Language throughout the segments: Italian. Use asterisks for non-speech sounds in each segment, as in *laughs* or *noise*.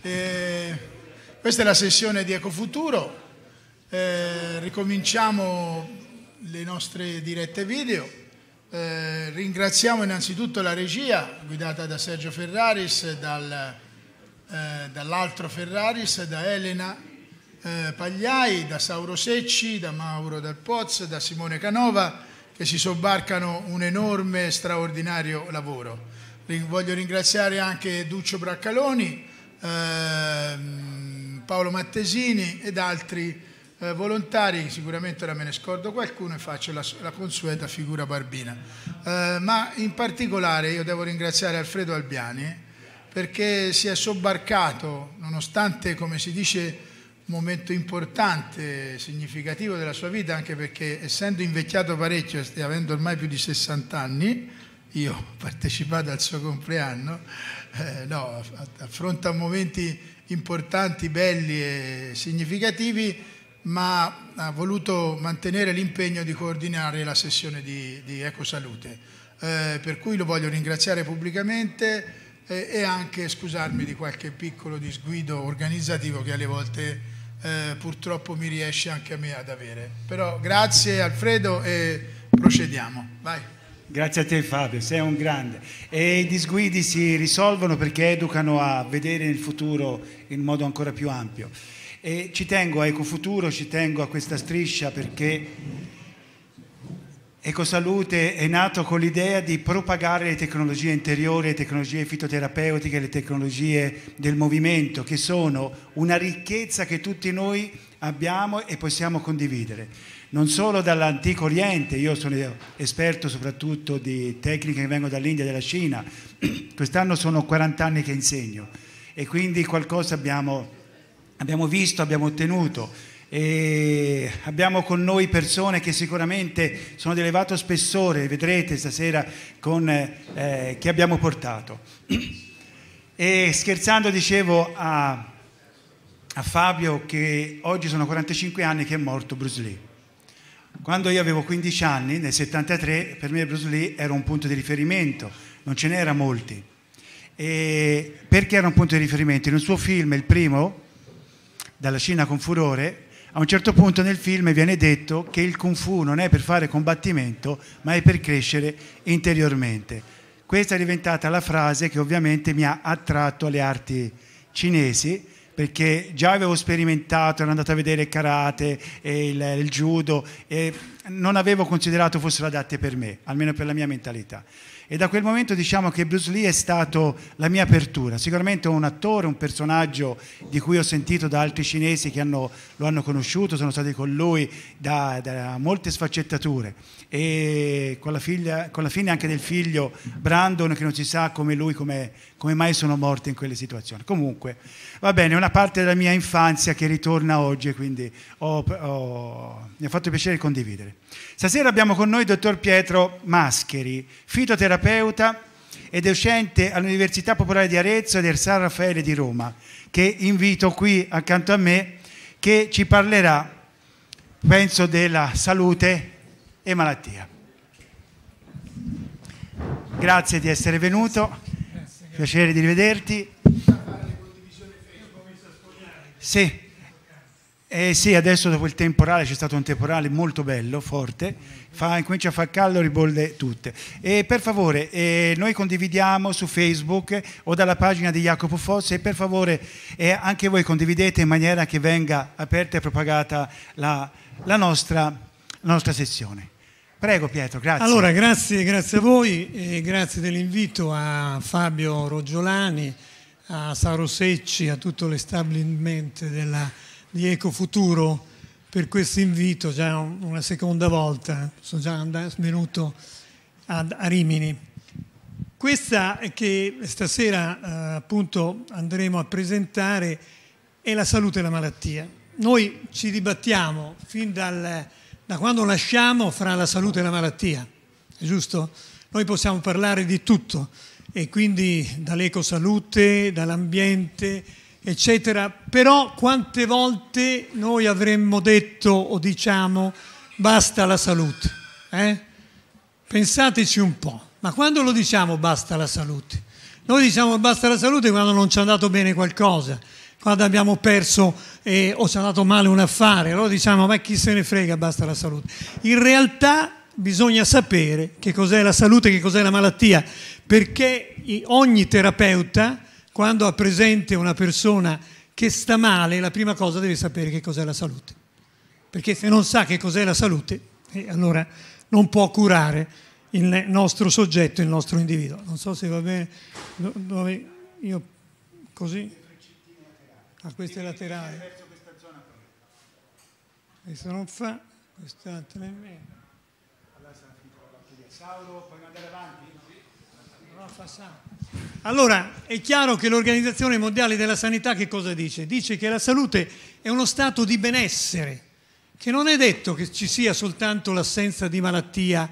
Eh, questa è la sessione di Ecofuturo, eh, ricominciamo le nostre dirette video, eh, ringraziamo innanzitutto la regia guidata da Sergio Ferraris, dal, eh, dall'altro Ferraris, da Elena eh, Pagliai, da Sauro Secci, da Mauro Dal Poz, da Simone Canova che si sobbarcano un enorme e straordinario lavoro. Voglio ringraziare anche Duccio Braccaloni, Ehm, Paolo Mattesini ed altri eh, volontari, sicuramente ora me ne scordo qualcuno e faccio la, la consueta figura barbina. Eh, ma in particolare io devo ringraziare Alfredo Albiani perché si è sobbarcato, nonostante, come si dice, un momento importante, significativo della sua vita, anche perché essendo invecchiato parecchio e avendo ormai più di 60 anni, io ho partecipato al suo compleanno, eh, no, affronta momenti importanti, belli e significativi, ma ha voluto mantenere l'impegno di coordinare la sessione di, di Ecosalute. Eh, per cui lo voglio ringraziare pubblicamente eh, e anche scusarmi di qualche piccolo disguido organizzativo che alle volte eh, purtroppo mi riesce anche a me ad avere. Però grazie Alfredo e procediamo. Vai. Grazie a te Fabio, sei un grande. E i disguidi si risolvono perché educano a vedere il futuro in modo ancora più ampio. E ci tengo a Ecofuturo, ci tengo a questa striscia perché Ecosalute è nato con l'idea di propagare le tecnologie interiori, le tecnologie fitoterapeutiche, le tecnologie del movimento, che sono una ricchezza che tutti noi abbiamo e possiamo condividere non solo dall'Antico Oriente, io sono esperto soprattutto di tecniche che vengono dall'India e dalla Cina, *clears throat* quest'anno sono 40 anni che insegno e quindi qualcosa abbiamo, abbiamo visto, abbiamo ottenuto. E abbiamo con noi persone che sicuramente sono di elevato spessore, vedrete stasera con, eh, che abbiamo portato. *clears throat* E scherzando dicevo a, a Fabio che oggi sono 45 anni che è morto Bruce Lee quando io avevo 15 anni, nel 73, per me Bruce Lee era un punto di riferimento, non ce n'era molti. E perché era un punto di riferimento? In un suo film, il primo, dalla Cina con furore, a un certo punto nel film viene detto che il kung fu non è per fare combattimento, ma è per crescere interiormente. Questa è diventata la frase che ovviamente mi ha attratto alle arti cinesi perché già avevo sperimentato, ero andato a vedere il karate, e il, il judo e non avevo considerato fossero adatte per me, almeno per la mia mentalità. E da quel momento diciamo che Bruce Lee è stato la mia apertura, sicuramente un attore, un personaggio di cui ho sentito da altri cinesi che hanno, lo hanno conosciuto, sono stati con lui da, da molte sfaccettature e con la, figlia, con la, fine anche del figlio Brandon che non si sa come lui, come, come mai sono morti in quelle situazioni. Comunque, va bene, è una parte della mia infanzia che ritorna oggi quindi ho, ho, mi ha fatto piacere condividere. Stasera abbiamo con noi il dottor Pietro Mascheri, fitoterapeuta terapeuta e docente all'Università Popolare di Arezzo e del San Raffaele di Roma, che invito qui accanto a me, che ci parlerà, penso, della salute e malattia. Grazie di essere venuto, piacere di rivederti. Sì. Eh sì, adesso dopo il temporale c'è stato un temporale molto bello, forte, fa, incomincia a far caldo, ribolle tutte. E per favore, eh, noi condividiamo su Facebook o dalla pagina di Jacopo Fosse e per favore eh, anche voi condividete in maniera che venga aperta e propagata la, la, nostra, la nostra, sessione. Prego Pietro, grazie. Allora, grazie, grazie a voi e grazie dell'invito a Fabio Roggiolani, a Sauro Secci, a tutto l'establishment della di Ecofuturo per questo invito, già una seconda volta, sono già andato, venuto ad, a Rimini. Questa che stasera eh, appunto andremo a presentare è la salute e la malattia. Noi ci dibattiamo fin dal, da quando nasciamo fra la salute e la malattia, è giusto? Noi possiamo parlare di tutto e quindi dall'ecosalute, dall'ambiente, eccetera. Però quante volte noi avremmo detto o diciamo basta la salute? Eh? Pensateci un po', ma quando lo diciamo basta la salute? Noi diciamo basta la salute quando non ci è andato bene qualcosa, quando abbiamo perso eh, o ci è andato male un affare, allora diciamo ma chi se ne frega basta la salute. In realtà bisogna sapere che cos'è la salute, che cos'è la malattia, perché ogni terapeuta quando ha presente una persona che sta male, la prima cosa deve sapere che cos'è la salute. Perché se non sa che cos'è la salute, eh, allora non può curare il nostro soggetto, il nostro individuo. Non so se va bene Do dove io così. Ah, questo è laterale. Questo non fa, quest'altro nemmeno. Allora, Sauro, puoi andare avanti? No, fa Sauro. Allora, è chiaro che l'Organizzazione Mondiale della Sanità che cosa dice? Dice che la salute è uno stato di benessere, che non è detto che ci sia soltanto l'assenza di malattia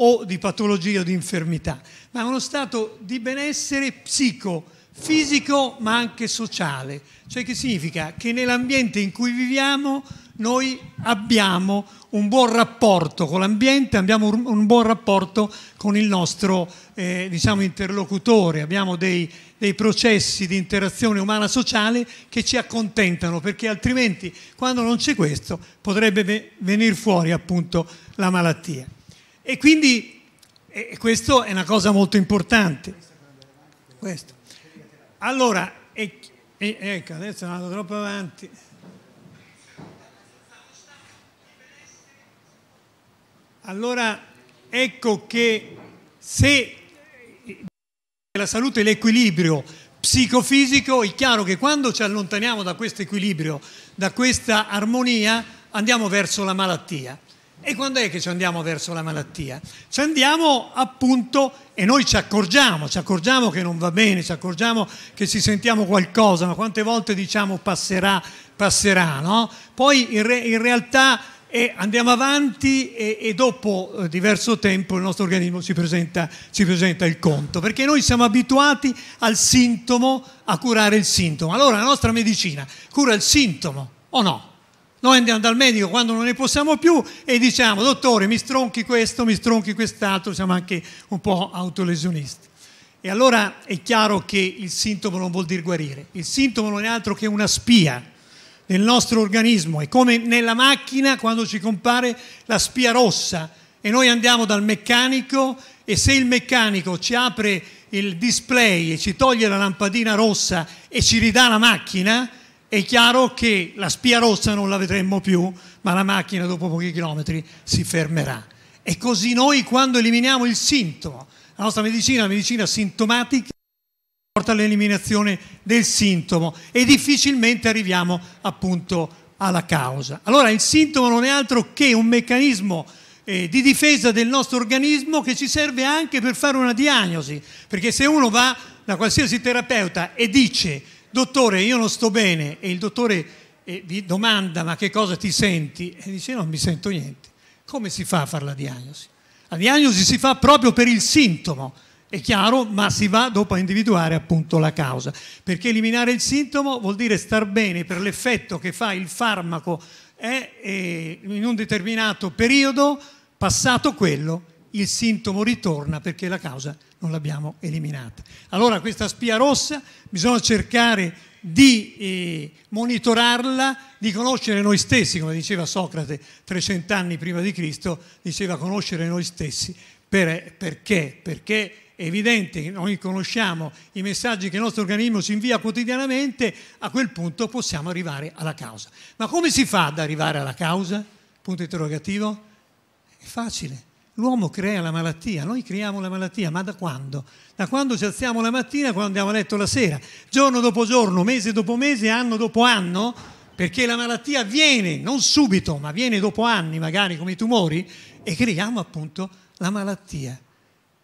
o di patologia o di infermità, ma è uno stato di benessere psico, fisico ma anche sociale. Cioè che significa che nell'ambiente in cui viviamo noi abbiamo un buon rapporto con l'ambiente, abbiamo un buon rapporto con il nostro eh, diciamo interlocutore, abbiamo dei, dei processi di interazione umana sociale che ci accontentano, perché altrimenti quando non c'è questo potrebbe venire fuori appunto la malattia. E quindi e questo è una cosa molto importante. Questo. Allora, e, e, ecco, adesso è andato troppo avanti. Allora ecco che se la salute è l'equilibrio psicofisico, è chiaro che quando ci allontaniamo da questo equilibrio, da questa armonia, andiamo verso la malattia. E quando è che ci andiamo verso la malattia? Ci andiamo appunto e noi ci accorgiamo, ci accorgiamo che non va bene, ci accorgiamo che ci sentiamo qualcosa, ma quante volte diciamo passerà, passerà, no? Poi in, re in realtà e andiamo avanti e, e dopo eh, diverso tempo il nostro organismo ci presenta, ci presenta, il conto, perché noi siamo abituati al sintomo, a curare il sintomo. Allora la nostra medicina cura il sintomo o no? Noi andiamo dal medico quando non ne possiamo più e diciamo dottore mi stronchi questo, mi stronchi quest'altro, siamo anche un po' autolesionisti. E allora è chiaro che il sintomo non vuol dire guarire, il sintomo non è altro che una spia del nostro organismo. È come nella macchina quando ci compare la spia rossa e noi andiamo dal meccanico e se il meccanico ci apre il display e ci toglie la lampadina rossa e ci ridà la macchina, è chiaro che la spia rossa non la vedremmo più, ma la macchina dopo pochi chilometri si fermerà. E così noi quando eliminiamo il sintomo, la nostra medicina la medicina sintomatica, porta all'eliminazione del sintomo e difficilmente arriviamo appunto alla causa. Allora il sintomo non è altro che un meccanismo eh, di difesa del nostro organismo che ci serve anche per fare una diagnosi, perché se uno va da qualsiasi terapeuta e dice dottore io non sto bene e il dottore eh, vi domanda ma che cosa ti senti e dice non mi sento niente, come si fa a fare la diagnosi? La diagnosi si fa proprio per il sintomo, è chiaro, ma si va dopo a individuare appunto la causa, perché eliminare il sintomo vuol dire star bene per l'effetto che fa il farmaco è eh, in un determinato periodo, passato quello, il sintomo ritorna perché la causa non l'abbiamo eliminata. Allora questa spia rossa bisogna cercare di eh, monitorarla, di conoscere noi stessi, come diceva Socrate 300 anni prima di Cristo, diceva conoscere noi stessi. Per, eh, perché? Perché è evidente che noi conosciamo i messaggi che il nostro organismo ci invia quotidianamente, a quel punto possiamo arrivare alla causa. Ma come si fa ad arrivare alla causa? Punto interrogativo? È facile. L'uomo crea la malattia, noi creiamo la malattia, ma da quando? Da quando ci alziamo la mattina, quando andiamo a letto la sera, giorno dopo giorno, mese dopo mese, anno dopo anno, perché la malattia viene, non subito, ma viene dopo anni, magari come i tumori, e creiamo appunto la malattia.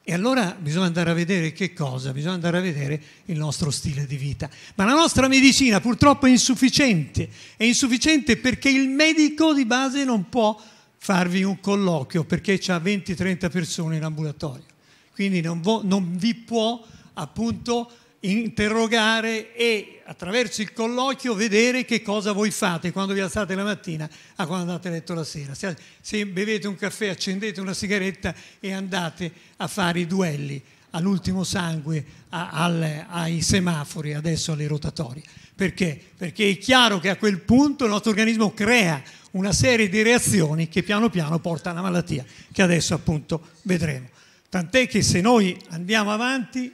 E allora bisogna andare a vedere che cosa? Bisogna andare a vedere il nostro stile di vita. Ma la nostra medicina purtroppo è insufficiente. È insufficiente perché il medico di base non può farvi un colloquio perché ha 20-30 persone in ambulatorio. Quindi non, vo- non vi può appunto interrogare e attraverso il colloquio vedere che cosa voi fate quando vi alzate la mattina a quando andate a letto la sera. Se, se bevete un caffè, accendete una sigaretta e andate a fare i duelli all'ultimo sangue, a, al, ai semafori, adesso alle rotatorie. Perché? Perché è chiaro che a quel punto il nostro organismo crea una serie di reazioni che piano piano porta alla malattia, che adesso appunto vedremo. Tant'è che se noi andiamo avanti,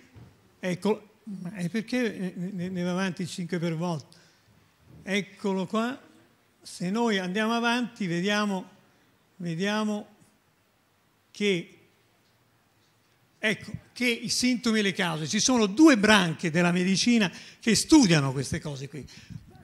ecco, ma e perché eh, ne va avanti 5 per volta? Eccolo qua, se noi andiamo avanti vediamo, vediamo che, ecco, che i sintomi e le cause, ci sono due branche della medicina che studiano queste cose qui.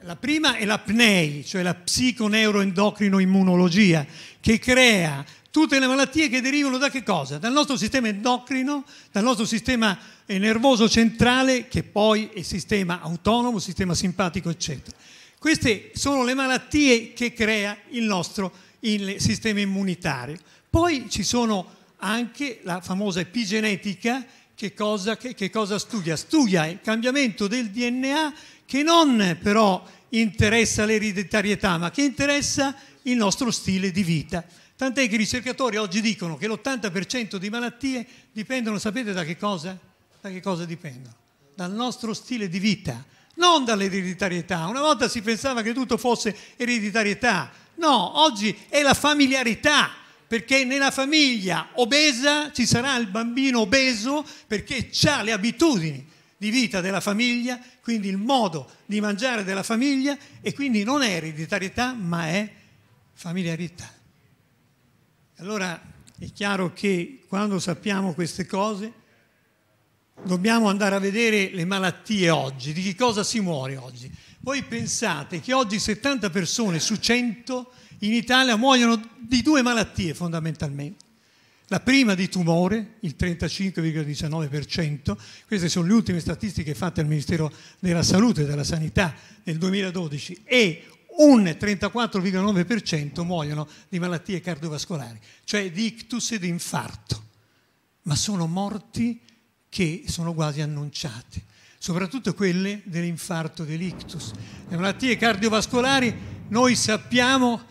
La prima è la PNEI, cioè la psiconeuroendocrinoimmunologia, che crea tutte le malattie che derivano da che cosa? Dal nostro sistema endocrino, dal nostro sistema nervoso centrale, che poi è sistema autonomo, sistema simpatico, eccetera. Queste sono le malattie che crea il nostro il sistema immunitario. Poi ci sono anche la famosa epigenetica, che cosa, che, che cosa studia? Studia il cambiamento del DNA che non però interessa l'ereditarietà, ma che interessa il nostro stile di vita. Tant'è che i ricercatori oggi dicono che l'80% di malattie dipendono, sapete da che cosa? Da che cosa dipendono? Dal nostro stile di vita, non dall'ereditarietà. Una volta si pensava che tutto fosse ereditarietà. No, oggi è la familiarità, perché nella famiglia obesa ci sarà il bambino obeso perché ha le abitudini di vita della famiglia, quindi il modo di mangiare della famiglia e quindi non è ereditarietà ma è familiarità. Allora è chiaro che quando sappiamo queste cose dobbiamo andare a vedere le malattie oggi, di che cosa si muore oggi. Voi pensate che oggi 70 persone su 100 in Italia muoiono di due malattie fondamentalmente. La prima di tumore, il 35,19%, queste sono le ultime statistiche fatte al Ministero della Salute e della Sanità nel 2012, e un 34,9% muoiono di malattie cardiovascolari, cioè di ictus e di infarto, ma sono morti che sono quasi annunciate, soprattutto quelle dell'infarto dell'ictus. Le malattie cardiovascolari noi sappiamo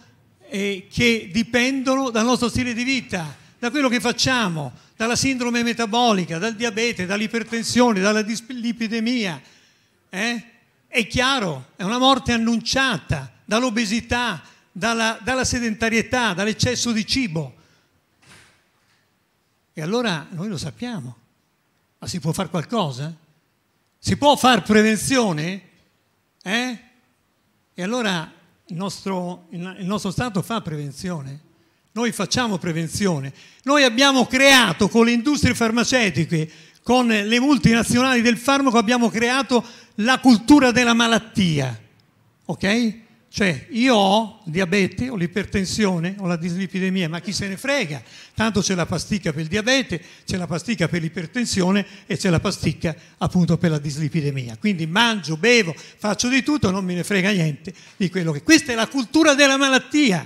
eh, che dipendono dal nostro stile di vita, da quello che facciamo, dalla sindrome metabolica, dal diabete, dall'ipertensione, dalla dislipidemia. Eh? È chiaro, è una morte annunciata dall'obesità, dalla, dalla sedentarietà, dall'eccesso di cibo. E allora noi lo sappiamo, ma si può fare qualcosa? Si può fare prevenzione? Eh? E allora il nostro, il nostro Stato fa prevenzione, noi facciamo prevenzione. Noi abbiamo creato con le industrie farmaceutiche, con le multinazionali del farmaco, abbiamo creato la cultura della malattia. Ok? Cioè, io ho il diabete, ho l'ipertensione, ho la dislipidemia, ma chi se ne frega? Tanto c'è la pasticca per il diabete, c'è la pasticca per l'ipertensione e c'è la pasticca appunto per la dislipidemia. Quindi mangio, bevo, faccio di tutto, non me ne frega niente di quello che... Questa è la cultura della malattia.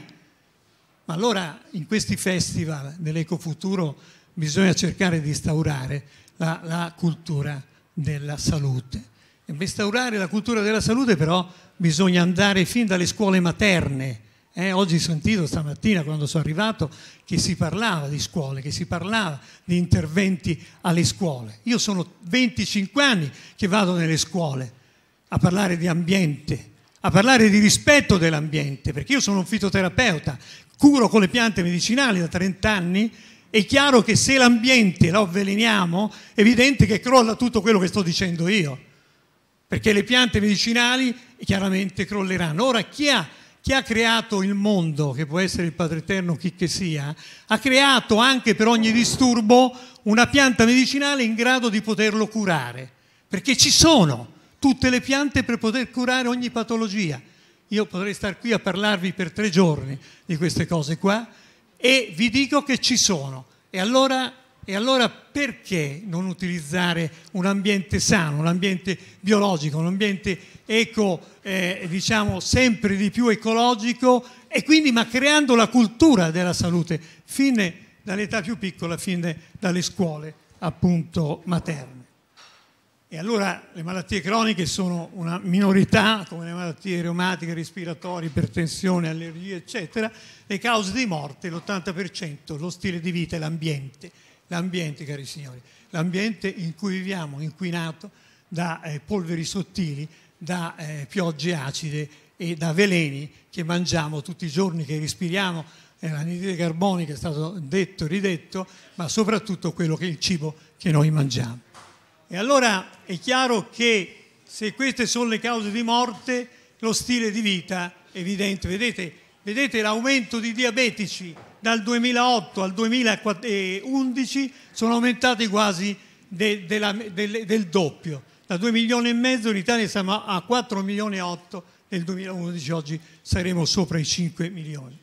Ma allora in questi festival dell'ecofuturo bisogna cercare di instaurare la, la cultura della salute. Per instaurare la cultura della salute però bisogna andare fin dalle scuole materne. Eh, oggi ho sentito stamattina quando sono arrivato che si parlava di scuole, che si parlava di interventi alle scuole. Io sono 25 anni che vado nelle scuole a parlare di ambiente, a parlare di rispetto dell'ambiente, perché io sono un fitoterapeuta, curo con le piante medicinali da 30 anni, è chiaro che se l'ambiente lo avveleniamo, è evidente che crolla tutto quello che sto dicendo io perché le piante medicinali chiaramente crolleranno. Ora chi ha, chi ha creato il mondo, che può essere il Padre Eterno, chi che sia, ha creato anche per ogni disturbo una pianta medicinale in grado di poterlo curare, perché ci sono tutte le piante per poter curare ogni patologia. Io potrei star qui a parlarvi per tre giorni di queste cose qua e vi dico che ci sono. E allora e allora perché non utilizzare un ambiente sano, un ambiente biologico, un ambiente eco, eh, diciamo sempre di più ecologico e quindi ma creando la cultura della salute, fin dall'età più piccola, fin dalle scuole appunto materne. E allora le malattie croniche sono una minorità, come le malattie reumatiche, respiratorie, ipertensione, allergie, eccetera. Le cause di morte, l'80%, lo stile di vita e l'ambiente. L'ambiente, cari signori, l'ambiente in cui viviamo, inquinato da eh, polveri sottili, da eh, piogge acide e da veleni che mangiamo tutti i giorni, che respiriamo, eh, l'anidride carbonica è stato detto e ridetto, ma soprattutto quello che è il cibo che noi mangiamo. E allora è chiaro che se queste sono le cause di morte, lo stile di vita è evidente. Vedete, vedete l'aumento di diabetici dal 2008 al 2011 sono aumentati quasi de, de la, de, del doppio. Da 2 milioni e mezzo in Italia siamo a 4 milioni e 8 nel 2011, oggi saremo sopra i 5 milioni.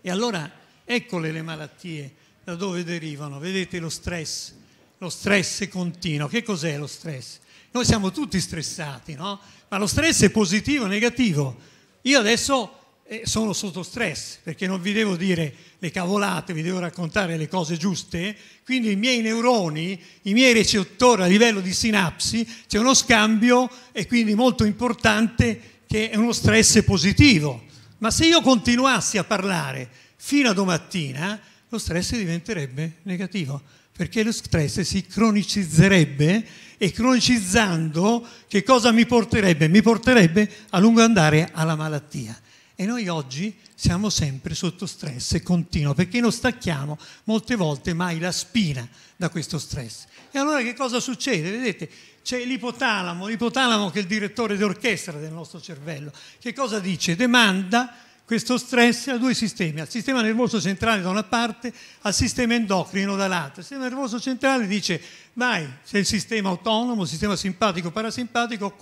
E allora eccole le malattie da dove derivano. Vedete lo stress, lo stress continuo. Che cos'è lo stress? Noi siamo tutti stressati, no? Ma lo stress è positivo o negativo? Io adesso sono sotto stress perché non vi devo dire le cavolate, vi devo raccontare le cose giuste, quindi i miei neuroni, i miei recettori a livello di sinapsi, c'è uno scambio e quindi molto importante che è uno stress positivo. Ma se io continuassi a parlare fino a domattina, lo stress diventerebbe negativo perché lo stress si cronicizzerebbe e cronicizzando che cosa mi porterebbe? Mi porterebbe a lungo andare alla malattia. E noi oggi siamo sempre sotto stress continuo, perché non stacchiamo molte volte mai la spina da questo stress. E allora che cosa succede? Vedete, c'è l'ipotalamo, l'ipotalamo che è il direttore d'orchestra del nostro cervello. Che cosa dice? Demanda questo stress a due sistemi, al sistema nervoso centrale da una parte, al sistema endocrino dall'altra. Il sistema nervoso centrale dice vai, sei il sistema autonomo, sistema simpatico, parasimpatico,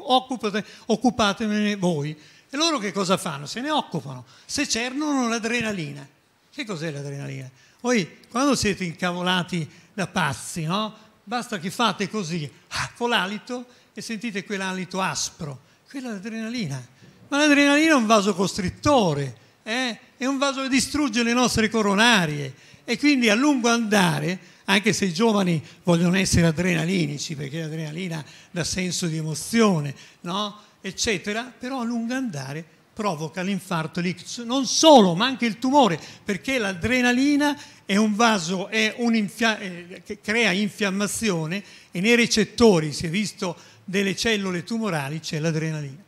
occupatemene voi. E loro che cosa fanno? Se ne occupano, se cernono l'adrenalina. Che cos'è l'adrenalina? Voi quando siete incavolati da pazzi, no? Basta che fate così, ah, con l'alito, e sentite quell'alito aspro. Quella è l'adrenalina. Ma l'adrenalina è un vaso costrittore, eh? è un vaso che distrugge le nostre coronarie. E quindi a lungo andare, anche se i giovani vogliono essere adrenalinici, perché l'adrenalina dà senso di emozione, no? eccetera, però a lungo andare provoca l'infarto, non solo, ma anche il tumore, perché l'adrenalina è un vaso è un infia eh, che crea infiammazione e nei recettori, si è visto, delle cellule tumorali c'è l'adrenalina.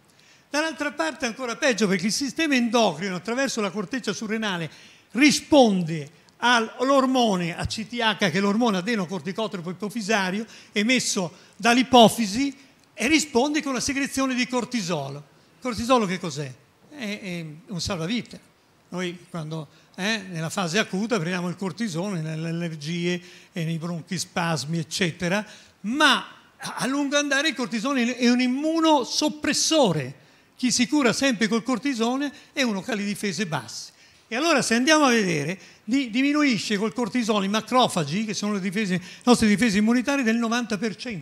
Dall'altra parte ancora peggio perché il sistema endocrino attraverso la corteccia surrenale risponde all'ormone ACTH che è l'ormone adenocorticotropo ipofisario emesso dall'ipofisi e risponde con la secrezione di cortisolo. Il cortisolo che cos'è? È, è un salvavita. Noi quando eh, nella fase acuta prendiamo il cortisone nelle allergie e nei bronchispasmi, eccetera, ma a lungo andare il cortisone è un immunosoppressore. Chi si cura sempre col cortisone è uno che ha le difese basse. E allora se andiamo a vedere, di, diminuisce col cortisone i macrofagi, che sono le, difese, le nostre difese immunitarie, del 90%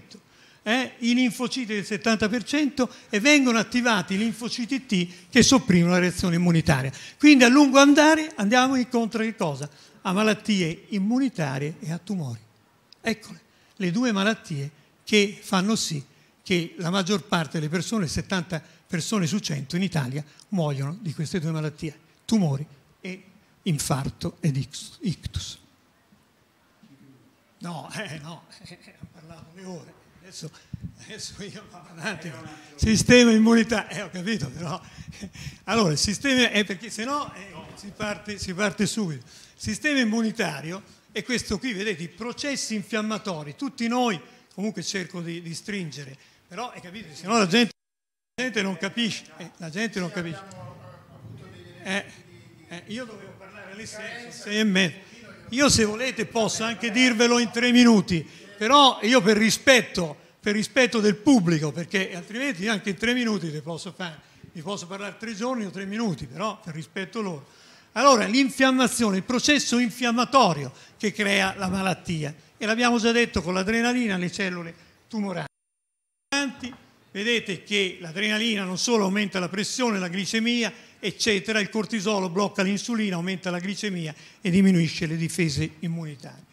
eh, i linfociti del 70% e vengono attivati i linfociti T che sopprimono la reazione immunitaria. Quindi a lungo andare andiamo incontro A malattie immunitarie e a tumori. Eccole, le due malattie che fanno sì che la maggior parte delle persone, 70 persone su 100 in Italia, muoiono di queste due malattie, tumori e infarto ed ictus. No, eh, no, *laughs* eh, eh, ho parlato le ore. Adesso, adesso io vado attimo. Sistema immunità, eh, ho capito però. Allora, il sistema è perché se no eh, si, parte, si parte subito. Sistema immunitario è questo qui, vedete, i processi infiammatori. Tutti noi, comunque cerco di, di stringere, però è capito, se no la gente, la gente non capisce. Eh, la gente non capisce. Eh, eh, io dovevo parlare alle 6 e mezzo. Io se volete posso anche dirvelo in tre minuti però io per rispetto, per rispetto del pubblico, perché altrimenti anche in tre minuti ti posso fare, vi posso parlare tre giorni o tre minuti, però per rispetto loro. Allora, l'infiammazione, il processo infiammatorio che crea la malattia, e l'abbiamo già detto con l'adrenalina, le cellule tumorali. Vedete che l'adrenalina non solo aumenta la pressione, la glicemia, eccetera, il cortisolo blocca l'insulina, aumenta la glicemia e diminuisce le difese immunitarie.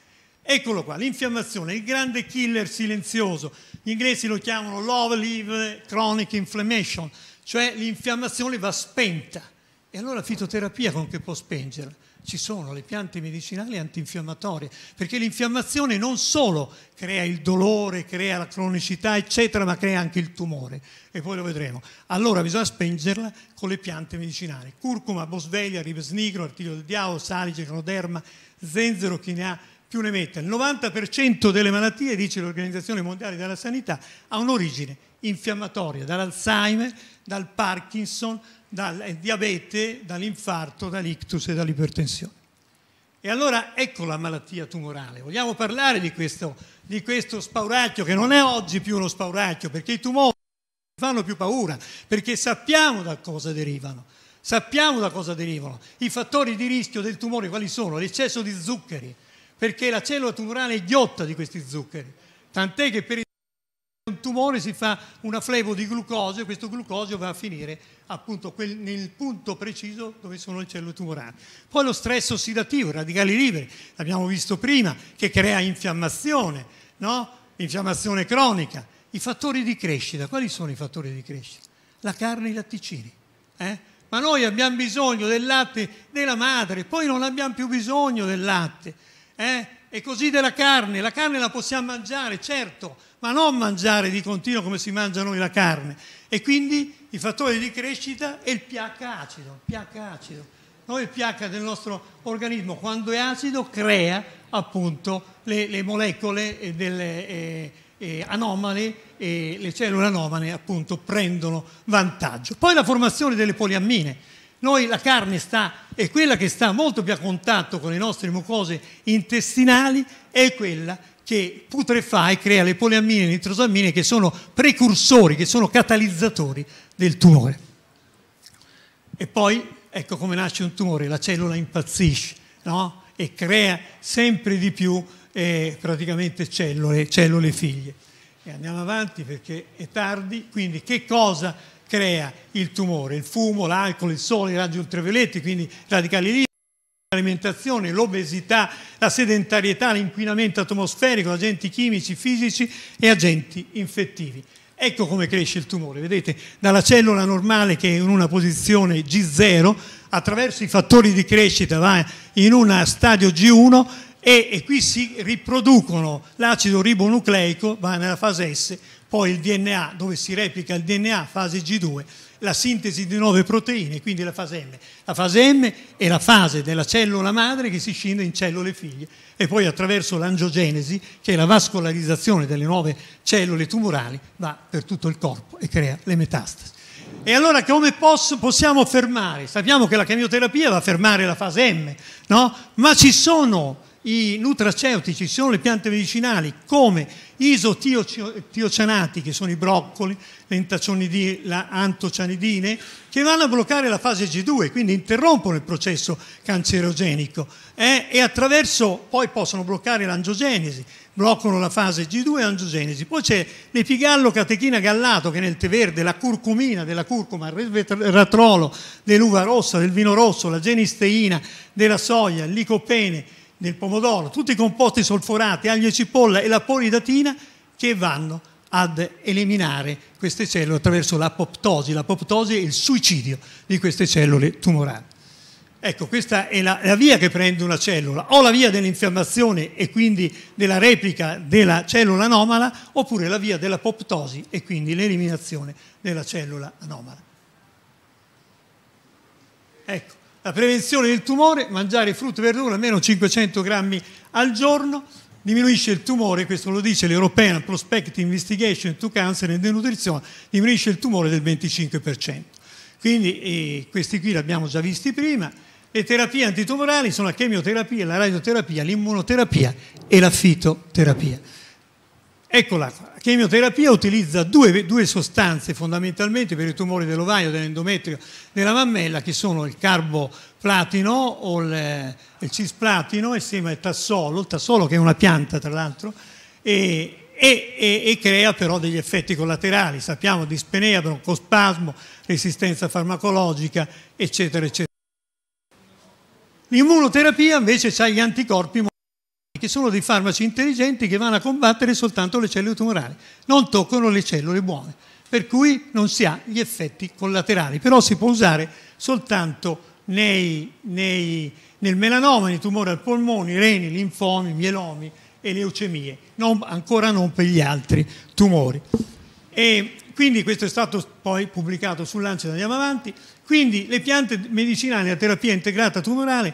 Eccolo qua, l'infiammazione, il grande killer silenzioso. Gli inglesi lo chiamano love leave chronic inflammation, cioè l'infiammazione va spenta. E allora la fitoterapia con che può spengerla? Ci sono le piante medicinali antinfiammatorie, perché l'infiammazione non solo crea il dolore, crea la cronicità, eccetera, ma crea anche il tumore. E poi lo vedremo. Allora bisogna spengerla con le piante medicinali. Curcuma, bosveglia, ribesnigro, artiglio del diavolo, salice, cronoderma, zenzero, chi ne ha più ne metta. Il 90% delle malattie, dice l'Organizzazione Mondiale della Sanità, ha un'origine infiammatoria, dall'Alzheimer, dal Parkinson, dal eh, diabete, dall'infarto, dall'ictus e dall'ipertensione. E allora ecco la malattia tumorale. Vogliamo parlare di questo, di questo spauracchio che non è oggi più uno spauracchio, perché i tumori fanno più paura, perché sappiamo da cosa derivano. Sappiamo da cosa derivano. I fattori di rischio del tumore quali sono? L'eccesso di zuccheri, perché la cellula tumorale è ghiotta di questi zuccheri, tant'è che per un tumore si fa una flevo di glucosio e questo glucosio va a finire appunto quel, nel punto preciso dove sono le cellule tumorali. Poi lo stress ossidativo, i radicali liberi, l'abbiamo visto prima, che crea infiammazione, no? infiammazione cronica. I fattori di crescita, quali sono i fattori di crescita? La carne e i latticini. Eh? Ma noi abbiamo bisogno del latte della madre, poi non abbiamo più bisogno del latte eh? e così della carne. La carne la possiamo mangiare, certo, ma non mangiare di continuo come si mangia noi la carne. E quindi il fattore di crescita è il pH acido, pH acido. Noi il pH del nostro organismo quando è acido crea appunto le, le molecole eh, delle, eh, eh, anomale e le cellule anomale appunto prendono vantaggio. Poi la formazione delle poliammine noi la carne sta, è quella che sta molto più a contatto con le nostre mucose intestinali, è quella che putrefà e crea le poliammine e le nitrosamine che sono precursori, che sono catalizzatori del tumore. E poi ecco come nasce un tumore, la cellula impazzisce no? e crea sempre di più eh, praticamente cellule, cellule figlie. E andiamo avanti perché è tardi, quindi che cosa crea il tumore, il fumo, l'alcol, il sole, i raggi ultravioletti, quindi radicali liberi, l'alimentazione, l'obesità, la sedentarietà, l'inquinamento atmosferico, agenti chimici, fisici e agenti infettivi. Ecco come cresce il tumore, vedete, dalla cellula normale che è in una posizione G0, attraverso i fattori di crescita va eh, in un stadio G1 e, e qui si riproducono l'acido ribonucleico, va nella fase S, poi il DNA, dove si replica il DNA, fase G2, la sintesi di nuove proteine, quindi la fase M. La fase M è la fase della cellula madre che si scinde in cellule figlie e poi attraverso l'angiogenesi, che è la vascolarizzazione delle nuove cellule tumorali, va per tutto il corpo e crea le metastasi. E allora come posso, possiamo fermare? Sappiamo che la chemioterapia va a fermare la fase M, no? ma ci sono i nutraceutici, ci sono le piante medicinali come isotiocianati, che sono i broccoli, le, antocianidine, che vanno a bloccare la fase G2, quindi interrompono il processo cancerogenico eh, e attraverso poi possono bloccare l'angiogenesi, bloccano la fase G2 e angiogenesi. Poi c'è l'epigallo catechina gallato, che è nel tè verde, la curcumina della curcuma, il ratrolo dell'uva rossa, del vino rosso, la genisteina della soia, il licopene, nel pomodoro, tutti i composti solforati, aglio e cipolla e la polidatina che vanno ad eliminare queste cellule attraverso l'apoptosi. L'apoptosi è il suicidio di queste cellule tumorali. Ecco, questa è la, la via che prende una cellula, o la via dell'infiammazione e quindi della replica della cellula anomala, oppure la via dell'apoptosi e quindi l'eliminazione della cellula anomala. Ecco. La prevenzione del tumore, mangiare frutta e verdura almeno 500 grammi al giorno, diminuisce il tumore, questo lo dice l'European Prospective Investigation to Cancer and Denutrizione, diminuisce il tumore del 25%. Quindi eh, questi qui li abbiamo già visti prima. Le terapie antitumorali sono la chemioterapia, la radioterapia, l'immunoterapia e la fitoterapia. Ecco, la chemioterapia utilizza due, due sostanze fondamentalmente per i tumori dell'ovaio, dell'endometrio, della mammella, che sono il carboplatino o il, eh, il cisplatino insieme al tassolo, il tassolo che è una pianta tra l'altro, e, e, e, e, crea però degli effetti collaterali, sappiamo dispenea, broncospasmo, resistenza farmacologica, eccetera, eccetera. L'immunoterapia invece ha gli anticorpi che sono dei farmaci intelligenti che vanno a combattere soltanto le cellule tumorali, non toccano le cellule buone, per cui non si ha gli effetti collaterali, però si può usare soltanto nei, nei, nel melanoma, nei tumori al polmone, i reni, linfomi, mielomi e leucemie, non, ancora non per gli altri tumori. E quindi questo è stato poi pubblicato sull'Ancet, andiamo avanti. Quindi le piante medicinali a terapia integrata tumorale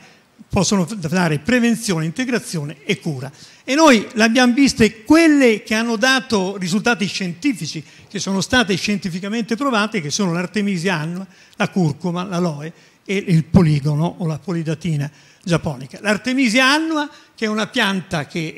possono dare prevenzione, integrazione e cura. E noi le abbiamo viste quelle che hanno dato risultati scientifici, che sono state scientificamente provate, che sono l'artemisiana, la curcuma, l'aloe e il poligono o la polidatina giapponica. L'artemisia annua, che è una pianta che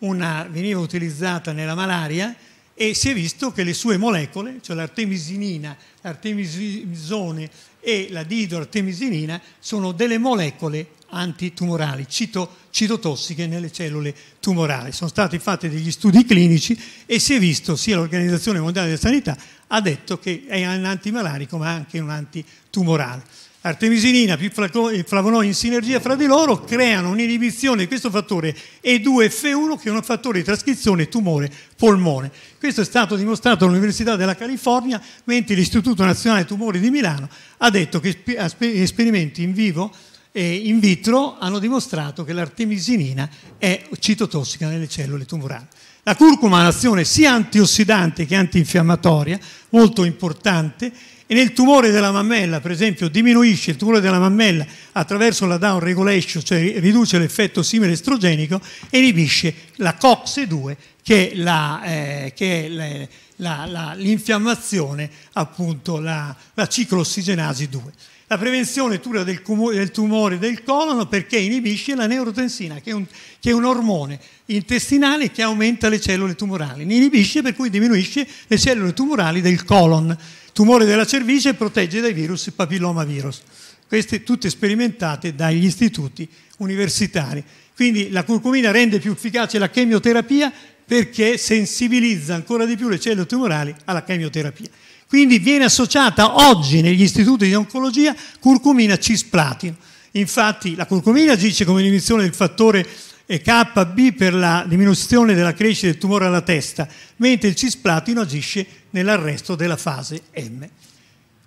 una, veniva utilizzata nella malaria, e si è visto che le sue molecole, cioè l'artemisinina, l'artemisone e la didoartemisinina, sono delle molecole antitumorali, cito, citotossiche nelle cellule tumorali. Sono stati fatti degli studi clinici e si è visto, sia l'Organizzazione Mondiale della Sanità ha detto che è un antimalarico ma anche un antitumorale. Artemisinina più eh, flavonoi in sinergia fra di loro creano un'inibizione di questo fattore E2F1 che è un fattore di trascrizione tumore-polmone. Questo è stato dimostrato all'Università della California, mentre l'Istituto Nazionale Tumori di Milano ha detto che esperimenti in vivo in vitro hanno dimostrato che l'artemisinina è citotossica nelle cellule tumorali. La curcuma ha un'azione sia antiossidante che antinfiammatoria, molto importante, e nel tumore della mammella, per esempio, diminuisce il tumore della mammella attraverso la down regulation, cioè riduce l'effetto simile estrogenico e inibisce la COX2, che è, la, eh, che è la, la, la, l'infiammazione, appunto la, la cicloossigenasi 2. La prevenzione cura del, del, tumore del colon perché inibisce la neurotensina, che è, un, che è un ormone intestinale che aumenta le cellule tumorali. Ne inibisce per cui diminuisce le cellule tumorali del colon, tumore della cervice e protegge dai virus papillomavirus. Queste tutte sperimentate dagli istituti universitari. Quindi la curcumina rende più efficace la chemioterapia perché sensibilizza ancora di più le cellule tumorali alla chemioterapia. Quindi viene associata oggi negli istituti di oncologia curcumina cisplatino. Infatti la curcumina agisce come inibizione del fattore KB per la diminuzione della crescita del tumore alla testa, mentre il cisplatino agisce nell'arresto della fase M.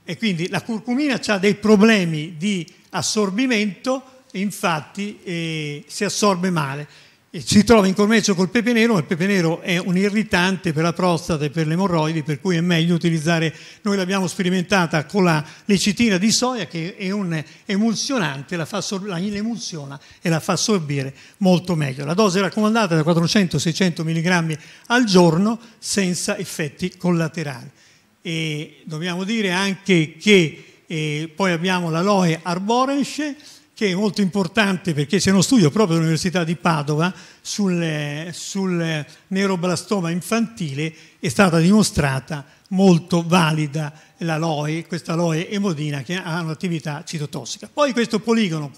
E quindi la curcumina ha dei problemi di assorbimento, infatti eh, si assorbe male e si trova in commercio col pepe nero, ma il pepe nero è un irritante per la prostata e per le emorroidi, per cui è meglio utilizzare, noi l'abbiamo sperimentata con la lecitina di soia che è un emulsionante, la, fa la emulsiona e la fa assorbire molto meglio. La dose raccomandata è da 400-600 mg al giorno senza effetti collaterali. E dobbiamo dire anche che eh, poi abbiamo l'aloe arboresce, che è molto importante perché c'è uno studio proprio dell'Università di Padova sul, sul neuroblastoma infantile, è stata dimostrata molto valida la LOE, questa LOE emodina che ha un'attività citotossica. Poi questo poligono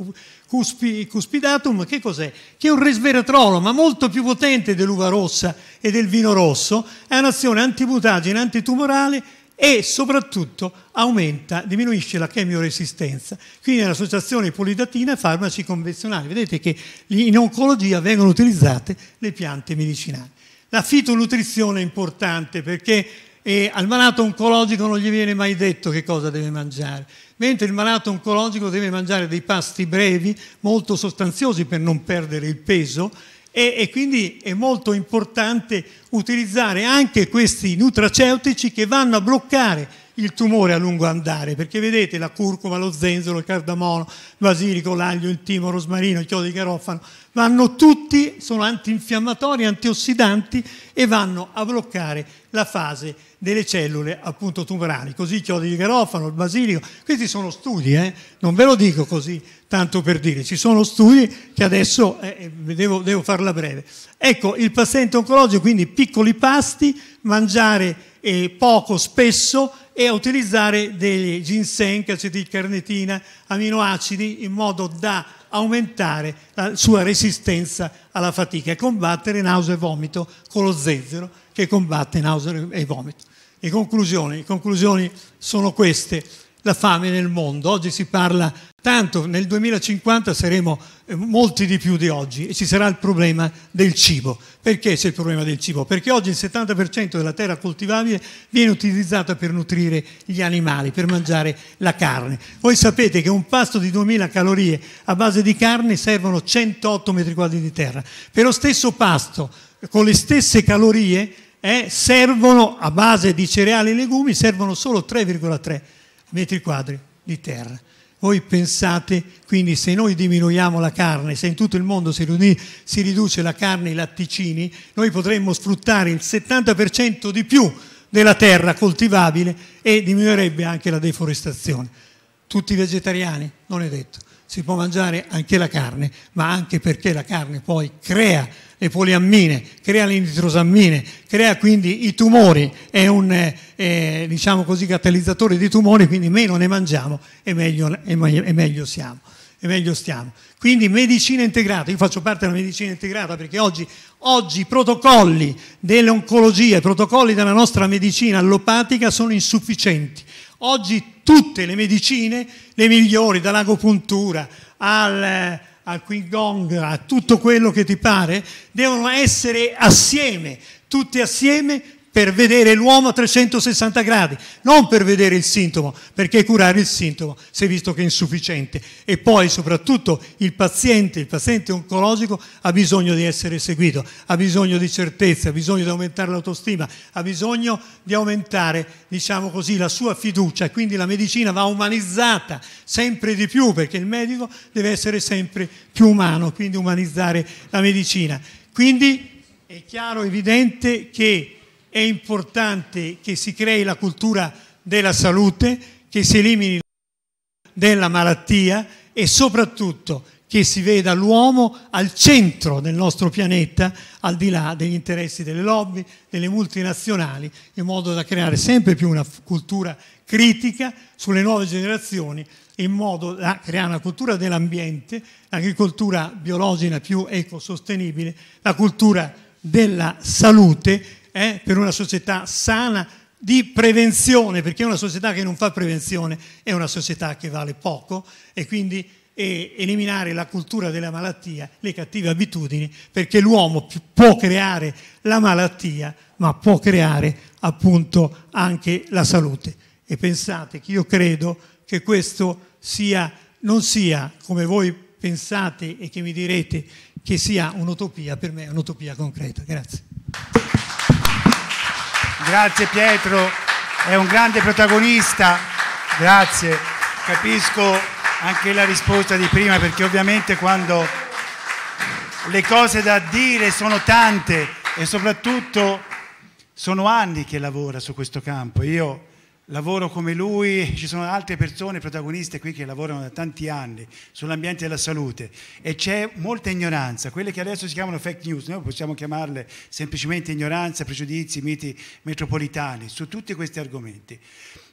cuspi, cuspidatum che cos'è? Che è un resveratrolo ma molto più potente dell'uva rossa e del vino rosso, ha un'azione antibutagine, antitumorale e soprattutto aumenta, diminuisce la chemioresistenza. Quindi nell'associazione polidatina farmaci convenzionali. Vedete che in oncologia vengono utilizzate le piante medicinali. La fitonutrizione è importante perché eh, al malato oncologico non gli viene mai detto che cosa deve mangiare, mentre il malato oncologico deve mangiare dei pasti brevi, molto sostanziosi per non perdere il peso, e, e, quindi è molto importante utilizzare anche questi nutraceutici che vanno a bloccare il tumore a lungo andare, perché vedete la curcuma, lo zenzero, il cardamomo, il basilico, l'aglio, il timo, il rosmarino, il chiodo di garofano, vanno tutti, sono antinfiammatori, antiossidanti e vanno a bloccare la fase delle cellule appunto tumorali. Così il chiodi di garofano, il basilico, questi sono studi, eh? non ve lo dico così tanto per dire, ci sono studi che adesso eh, eh devo, devo farla breve. Ecco, il paziente oncologico, quindi piccoli pasti, mangiare eh, poco, spesso, e a utilizzare degli ginseng, acetilcarnetina, aminoacidi in modo da aumentare la sua resistenza alla fatica e combattere nausea e vomito con lo zenzero che combatte nausea e vomito. Le conclusioni, le conclusioni sono queste la fame nel mondo. Oggi si parla tanto, nel 2050 saremo eh, molti di più di oggi e ci sarà il problema del cibo. Perché c'è il problema del cibo? Perché oggi il 70% della terra coltivabile viene utilizzata per nutrire gli animali, per mangiare la carne. Voi sapete che un pasto di 2000 calorie a base di carne servono 108 metri quadri di terra. Per lo stesso pasto, con le stesse calorie, eh, servono a base di cereali e legumi, servono solo 3,3 metri quadri di terra. Voi pensate, quindi se noi diminuiamo la carne, se in tutto il mondo si, riduce, la carne e i latticini, noi potremmo sfruttare il 70% di più della terra coltivabile e diminuirebbe anche la deforestazione. Tutti vegetariani? Non è detto si può mangiare anche la carne, ma anche perché la carne poi crea le poliammine, crea le nitrosammine, crea quindi i tumori, è un eh, diciamo così, catalizzatore di tumori, quindi meno ne mangiamo e meglio, e meglio siamo e meglio stiamo. Quindi medicina integrata, io faccio parte della medicina integrata perché oggi, oggi i protocolli dell'oncologia, i protocolli della nostra medicina allopatica sono insufficienti Oggi tutte le medicine, le migliori, dall'agopuntura al, eh, al Qigong, a tutto quello che ti pare, devono essere assieme, tutte assieme per vedere l'uomo a 360 gradi, non per vedere il sintomo, perché curare il sintomo si è visto che è insufficiente. E poi soprattutto il paziente, il paziente oncologico ha bisogno di essere seguito, ha bisogno di certezza, ha bisogno di aumentare l'autostima, ha bisogno di aumentare, diciamo così, la sua fiducia. Quindi la medicina va umanizzata sempre di più, perché il medico deve essere sempre più umano, quindi umanizzare la medicina. Quindi è chiaro, evidente che è importante che si crei la cultura della salute, che si elimini la della malattia e soprattutto che si veda l'uomo al centro del nostro pianeta, al di là degli interessi delle lobby, delle multinazionali, in modo da creare sempre più una cultura critica sulle nuove generazioni, in modo da creare una cultura dell'ambiente, l'agricoltura biologica più ecosostenibile, la cultura della salute eh, per una società sana di prevenzione, perché una società che non fa prevenzione è una società che vale poco e quindi eh, eliminare la cultura della malattia, le cattive abitudini, perché l'uomo può creare la malattia, ma può creare appunto anche la salute. E pensate che io credo che questo sia, non sia come voi pensate e che mi direte che sia un'utopia, per me è un'utopia concreta. Grazie. Grazie Pietro, è un grande protagonista, grazie. Capisco anche la risposta di prima perché ovviamente quando le cose da dire sono tante e soprattutto sono anni che lavora su questo campo. Io lavoro come lui, ci sono altre persone protagoniste qui che lavorano da tanti anni sull'ambiente della salute e c'è molta ignoranza, quelle che adesso si chiamano fake news, noi possiamo chiamarle semplicemente ignoranza, pregiudizi, miti metropolitani su tutti questi argomenti.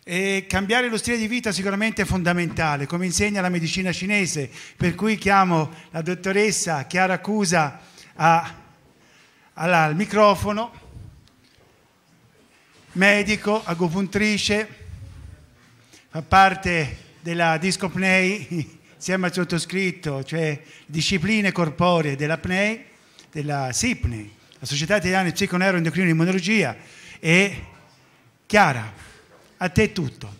E cambiare lo stile di vita sicuramente è fondamentale, come insegna la medicina cinese, per cui chiamo la dottoressa Chiara Cusa a, alla, al microfono medico, agopuntrice, fa parte della Discopnei *laughs* insieme al sottoscritto, cioè discipline corporee dell'apnei, della SIPNEI, la Società Italiana di Psiconeuroendocrino Immunologia e Chiara, a te tutto.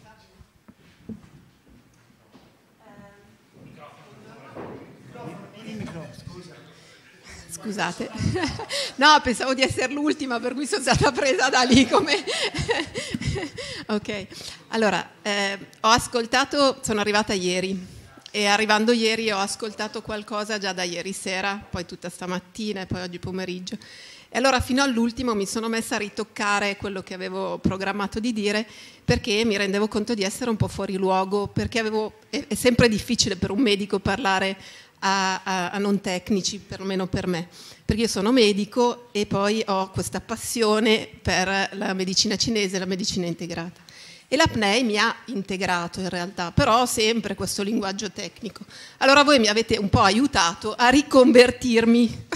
Scusate, *laughs* no, pensavo di essere l'ultima, per cui sono stata presa da lì come... *laughs* ok, allora, eh, ho ascoltato, sono arrivata ieri e arrivando ieri ho ascoltato qualcosa già da ieri sera, poi tutta stamattina e poi oggi pomeriggio. E allora fino all'ultimo mi sono messa a ritoccare quello che avevo programmato di dire perché mi rendevo conto di essere un po' fuori luogo, perché avevo, è, è sempre difficile per un medico parlare a, a, a non tecnici, perlomeno per me, perché io sono medico e poi ho questa passione per la medicina cinese, la medicina integrata. E l'apnei mi ha integrato in realtà, però sempre questo linguaggio tecnico. Allora voi mi avete un po' aiutato a riconvertirmi.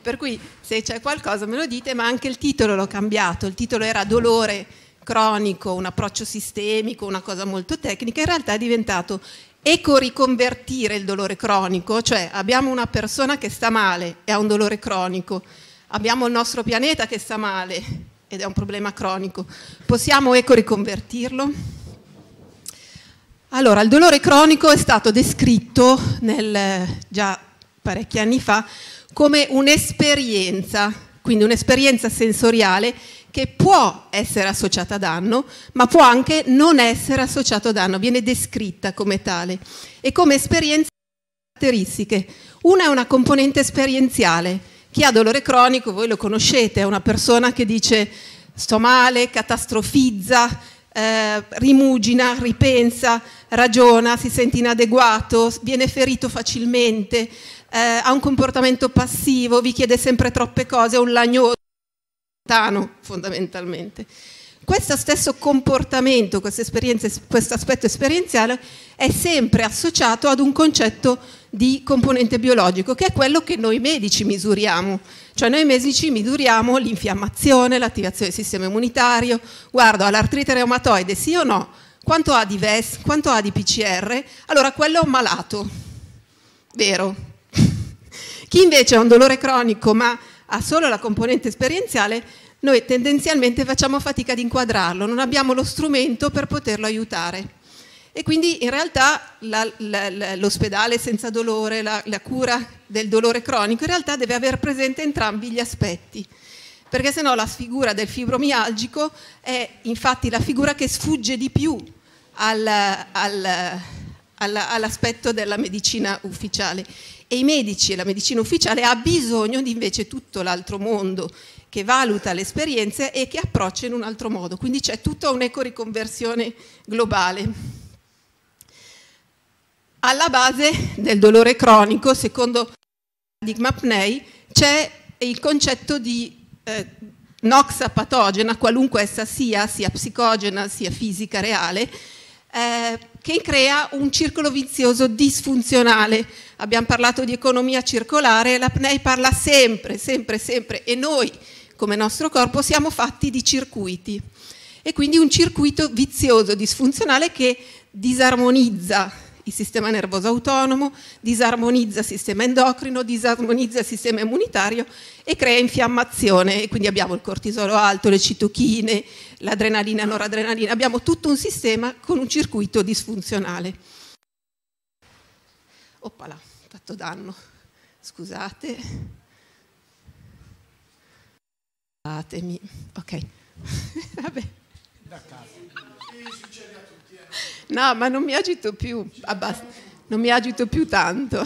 *laughs* per cui se c'è qualcosa me lo dite, ma anche il titolo l'ho cambiato. Il titolo era Dolore cronico, un approccio sistemico, una cosa molto tecnica, in realtà è diventato ecoriconvertire il dolore cronico, cioè abbiamo una persona che sta male e ha un dolore cronico, abbiamo il nostro pianeta che sta male ed è un problema cronico, possiamo ecoriconvertirlo? Allora, il dolore cronico è stato descritto nel, già parecchi anni fa come un'esperienza, quindi un'esperienza sensoriale che può essere associata a danno, ma può anche non essere associata a danno, viene descritta come tale e come esperienza caratteristiche. Una è una componente esperienziale. Chi ha dolore cronico, voi lo conoscete, è una persona che dice sto male, catastrofizza, eh, rimugina, ripensa, ragiona, si sente inadeguato, viene ferito facilmente, eh, ha un comportamento passivo, vi chiede sempre troppe cose, è un lagnoso, lontano fondamentalmente. Questo stesso comportamento, questo aspetto esperienziale è sempre associato ad un concetto di componente biologico, che è quello che noi medici misuriamo. Cioè noi medici misuriamo l'infiammazione, l'attivazione del sistema immunitario, guardo all'artrite reumatoide sì o no, quanto ha di VES, quanto ha di PCR, allora quello è un malato, vero. *laughs* Chi invece ha un dolore cronico ma ha solo la componente esperienziale, noi tendenzialmente facciamo fatica ad inquadrarlo, non abbiamo lo strumento per poterlo aiutare. E quindi in realtà l'ospedale senza dolore, la, la cura del dolore cronico, in realtà deve avere presente entrambi gli aspetti perché sennò la figura del fibromialgico è infatti la figura che sfugge di più al, al, all'aspetto della medicina ufficiale e i medici e la medicina ufficiale ha bisogno di invece tutto l'altro mondo che valuta le esperienze e che approccia in un altro modo. Quindi c'è tutta un'ecoriconversione globale. Alla base del dolore cronico, secondo paradigma PNEI, c'è il concetto di eh, noxa patogena, qualunque essa sia, sia psicogena, sia fisica reale, eh, che crea un circolo vizioso disfunzionale. Abbiamo parlato di economia circolare, la PNEI parla sempre, sempre, sempre e noi come nostro corpo siamo fatti di circuiti e quindi un circuito vizioso, disfunzionale che disarmonizza il sistema nervoso autonomo, disarmonizza il sistema endocrino, disarmonizza il sistema immunitario e crea infiammazione. E quindi abbiamo il cortisolo alto, le citochine, l'adrenalina, noradrenalina, abbiamo tutto un sistema con un circuito disfunzionale. Oppala, ho fatto danno, scusate. Scusatemi, ok. *laughs* Vabbè. Da casa. E succede a tutti. *laughs* No, ma non mi agito più, abbast- non mi agito più tanto.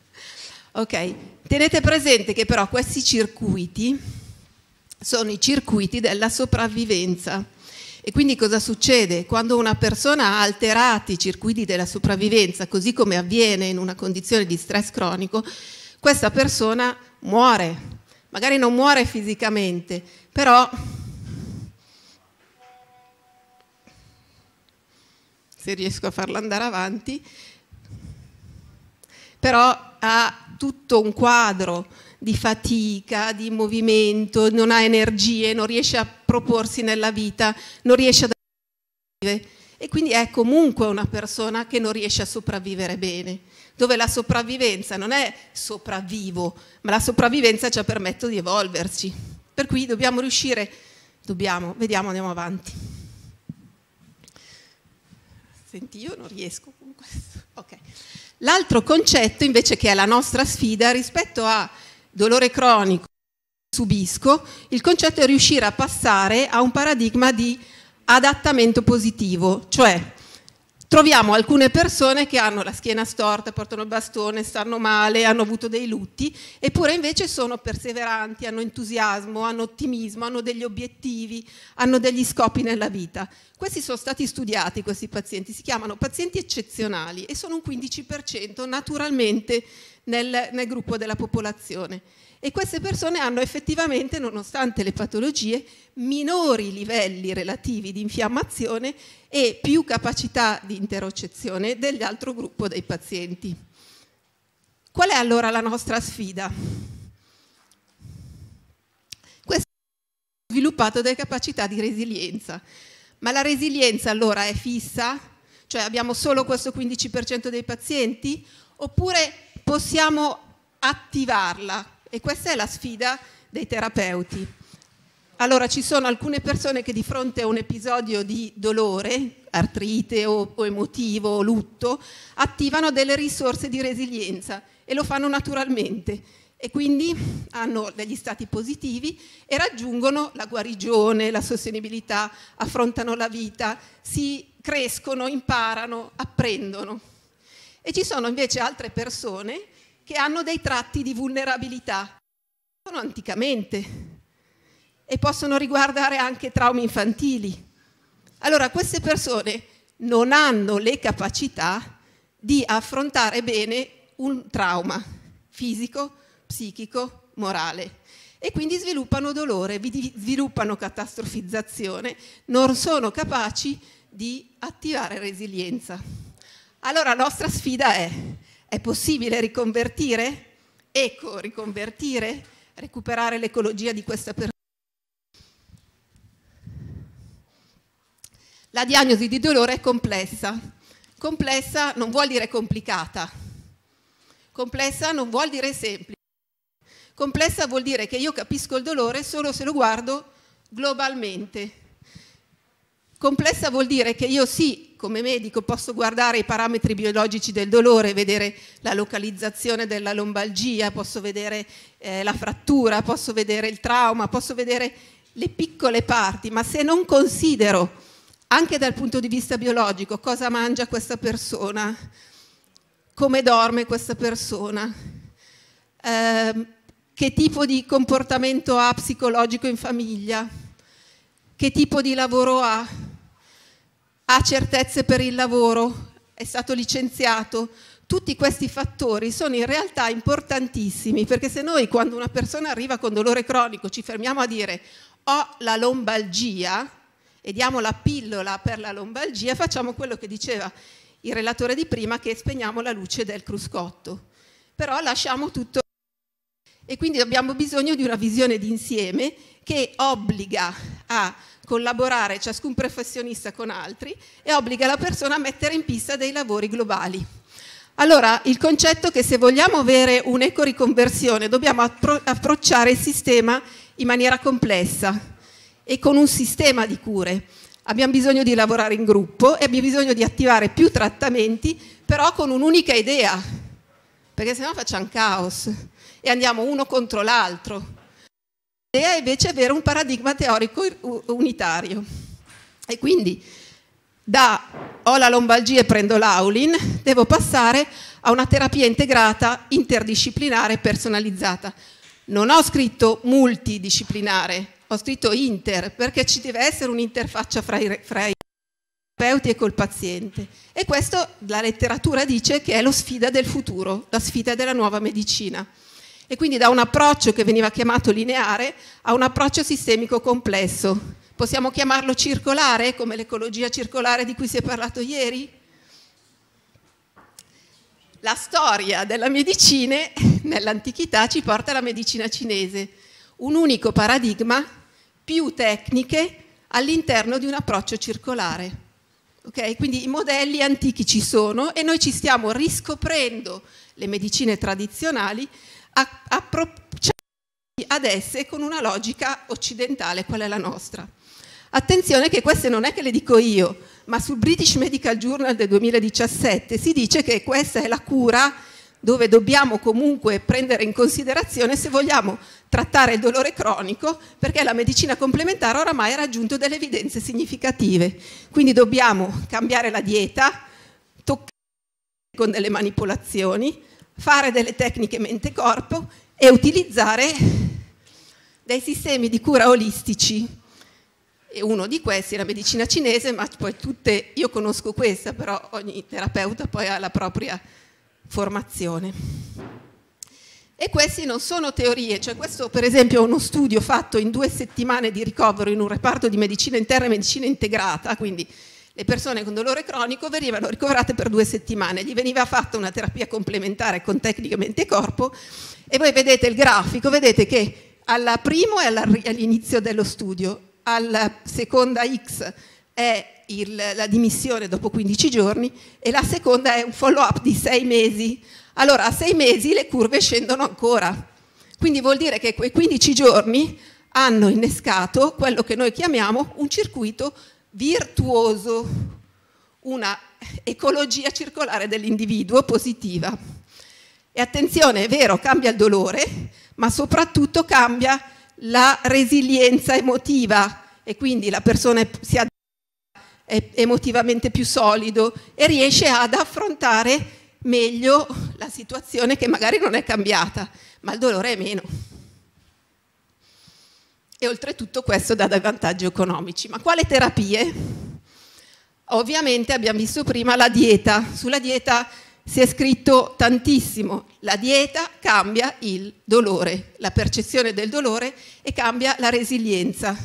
*laughs* ok, tenete presente che però questi circuiti sono i circuiti della sopravvivenza. E quindi cosa succede? Quando una persona ha alterati i circuiti della sopravvivenza, così come avviene in una condizione di stress cronico, questa persona muore. Magari non muore fisicamente, però se riesco a farla andare avanti, però ha tutto un quadro di fatica, di movimento, non ha energie, non riesce a proporsi nella vita, non riesce ad e quindi è comunque una persona che non riesce a sopravvivere bene, dove la sopravvivenza non è sopravvivo, ma la sopravvivenza ci ha permesso di evolverci. Per cui dobbiamo riuscire, dobbiamo, vediamo, andiamo avanti. Senti, io non riesco con questo. *laughs* Okay. L'altro concetto invece che è la nostra sfida rispetto a dolore cronico che subisco, il concetto è riuscire a passare a un paradigma di adattamento positivo, cioè troviamo alcune persone che hanno la schiena storta, portano il bastone, stanno male, hanno avuto dei lutti, eppure invece sono perseveranti, hanno entusiasmo, hanno ottimismo, hanno degli obiettivi, hanno degli scopi nella vita. Questi sono stati studiati, questi pazienti, si chiamano pazienti eccezionali e sono un 15% naturalmente nel, nel gruppo della popolazione e queste persone hanno effettivamente, nonostante le patologie, minori livelli relativi di infiammazione e più capacità di interoccezione dell'altro gruppo dei pazienti. Qual è allora la nostra sfida? Questo è sviluppato delle capacità di resilienza, ma la resilienza allora è fissa? Cioè abbiamo solo questo 15% dei pazienti? Oppure possiamo attivarla e questa è la sfida dei terapeuti. Allora ci sono alcune persone che di fronte a un episodio di dolore, artrite o, o emotivo o lutto, attivano delle risorse di resilienza e lo fanno naturalmente e quindi hanno degli stati positivi e raggiungono la guarigione, la sostenibilità, affrontano la vita, si crescono, imparano, apprendono. E ci sono invece altre persone che hanno dei tratti di vulnerabilità. Sono anticamente e possono riguardare anche traumi infantili. Allora queste persone non hanno le capacità di affrontare bene un trauma fisico, psichico, morale e quindi sviluppano dolore, sviluppano catastrofizzazione, non sono capaci di attivare resilienza. Allora la nostra sfida è è possibile riconvertire? Eco, riconvertire? Recuperare l'ecologia di questa persona? La diagnosi di dolore è complessa. Complessa non vuol dire complicata. Complessa non vuol dire semplice. Complessa vuol dire che io capisco il dolore solo se lo guardo globalmente. Complessa vuol dire che io sì, come medico posso guardare i parametri biologici del dolore, vedere la localizzazione della lombalgia, posso vedere eh, la frattura, posso vedere il trauma, posso vedere le piccole parti, ma se non considero anche dal punto di vista biologico cosa mangia questa persona, come dorme questa persona, eh, che tipo di comportamento ha psicologico in famiglia, che tipo di lavoro ha, ha certezze per il lavoro, è stato licenziato. Tutti questi fattori sono in realtà importantissimi perché se noi quando una persona arriva con dolore cronico ci fermiamo a dire ho la lombalgia e diamo la pillola per la lombalgia, facciamo quello che diceva il relatore di prima che spegniamo la luce del cruscotto. Però lasciamo tutto e quindi abbiamo bisogno di una visione d'insieme che obbliga a collaborare ciascun professionista con altri e obbliga la persona a mettere in pista dei lavori globali. Allora, il concetto è che se vogliamo avere un'eco-riconversione dobbiamo appro approcciare il sistema in maniera complessa e con un sistema di cure. Abbiamo bisogno di lavorare in gruppo e abbiamo bisogno di attivare più trattamenti, però con un'unica idea, perché sennò facciamo caos e andiamo uno contro l'altro L'idea è invece avere un paradigma teorico unitario. E quindi da ho la lombalgia e prendo l'aulin, devo passare a una terapia integrata, interdisciplinare, personalizzata. Non ho scritto multidisciplinare, ho scritto inter, perché ci deve essere un'interfaccia fra i, fra i terapeuti e col paziente. E questo la letteratura dice che è la sfida del futuro, la sfida della nuova medicina e quindi da un approccio che veniva chiamato lineare a un approccio sistemico complesso. Possiamo chiamarlo circolare, come l'ecologia circolare di cui si è parlato ieri? La storia della medicina *laughs* nell'antichità ci porta alla medicina cinese, un unico paradigma, più tecniche all'interno di un approccio circolare. Okay? Quindi i modelli antichi ci sono e noi ci stiamo riscoprendo le medicine tradizionali approcciati ad esse con una logica occidentale, qual è la nostra. Attenzione che queste non è che le dico io, ma sul British Medical Journal del 2017 si dice che questa è la cura dove dobbiamo comunque prendere in considerazione se vogliamo trattare il dolore cronico, perché la medicina complementare oramai ha raggiunto delle evidenze significative. Quindi dobbiamo cambiare la dieta, toccare con delle manipolazioni, fare delle tecniche mente-corpo e utilizzare dei sistemi di cura olistici. E uno di questi è la medicina cinese, ma poi tutte, io conosco questa, però ogni terapeuta poi ha la propria formazione. E queste non sono teorie, cioè questo per esempio è uno studio fatto in due settimane di ricovero in un reparto di medicina interna e medicina integrata, quindi le persone con dolore cronico venivano ricoverate per due settimane, gli veniva fatta una terapia complementare con tecniche mente corpo e voi vedete il grafico, vedete che alla primo è all'inizio dello studio, alla seconda X è il, la dimissione dopo 15 giorni e la seconda è un follow up di 6 mesi. Allora a 6 mesi le curve scendono ancora, quindi vuol dire che quei 15 giorni hanno innescato quello che noi chiamiamo un circuito virtuoso una ecologia circolare dell'individuo positiva. E attenzione, è vero, cambia il dolore, ma soprattutto cambia la resilienza emotiva e quindi la persona si adatta, è emotivamente più solido e riesce ad affrontare meglio la situazione che magari non è cambiata, ma il dolore è meno e oltretutto questo dà dei vantaggi economici. Ma quale terapie? Ovviamente abbiamo visto prima la dieta, sulla dieta si è scritto tantissimo, la dieta cambia il dolore, la percezione del dolore e cambia la resilienza.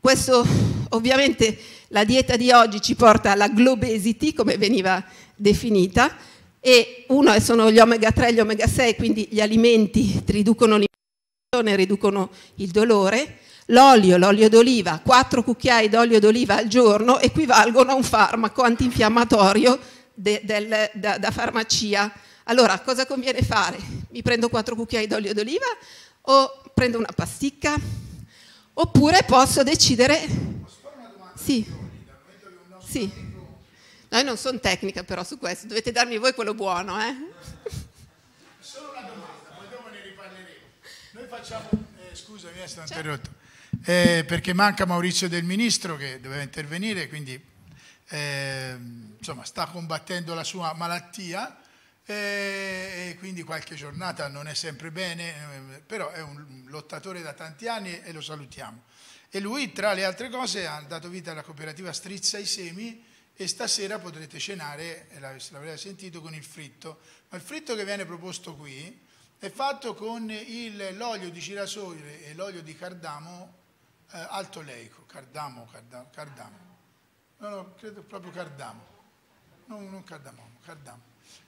Questo ovviamente la dieta di oggi ci porta alla globesity, come veniva definita, e uno eh, sono gli omega 3 e gli omega 6, quindi gli alimenti riducono l'importanza ne riducono il dolore, l'olio, l'olio d'oliva, 4 cucchiai d'olio d'oliva al giorno equivalgono a un farmaco antinfiammatorio de, del, da, da, farmacia. Allora, cosa conviene fare? Mi prendo 4 cucchiai d'olio d'oliva o prendo una pasticca? Oppure posso decidere... Sì. Sì. No, io non sono tecnica però su questo, dovete darmi voi quello buono, eh? Solo una domanda facciamo, eh, scusami, è eh, stato certo. interrotto. Eh, perché manca Maurizio del Ministro che doveva intervenire, quindi eh, insomma, sta combattendo la sua malattia eh, e quindi qualche giornata non è sempre bene, eh, però è un lottatore da tanti anni e lo salutiamo. E lui, tra le altre cose, ha dato vita alla cooperativa Strizza i Semi e stasera potrete cenare, l'avrete sentito, con il fritto. Ma il fritto che viene proposto qui è fatto con l'olio di girasole e l'olio di cardamo eh, altoleico, cardamo, cardamo, cardamo, no, no, credo proprio cardamo, no, non cardamo, cardamo,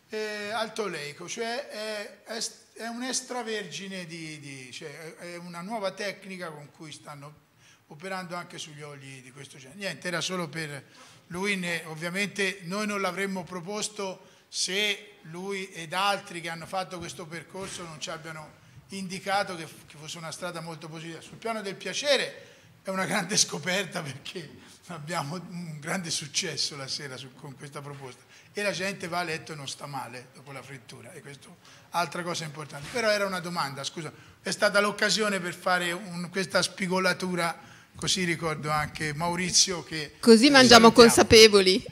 eh, altoleico, cioè è, è, è un extravergine, di, di, cioè è una nuova tecnica con cui stanno operando anche sugli oli di questo genere. Niente, era solo per lui, ovviamente noi non l'avremmo proposto se lui ed altri che hanno fatto questo percorso non ci abbiano indicato che, che fosse una strada molto positiva. Sul piano del piacere è una grande scoperta perché abbiamo un grande successo la sera su, con questa proposta e la gente va a letto e non sta male dopo la frittura e questa altra cosa importante però era una domanda scusa è stata l'occasione per fare un, questa spigolatura così ricordo anche Maurizio che così eh, mangiamo consapevoli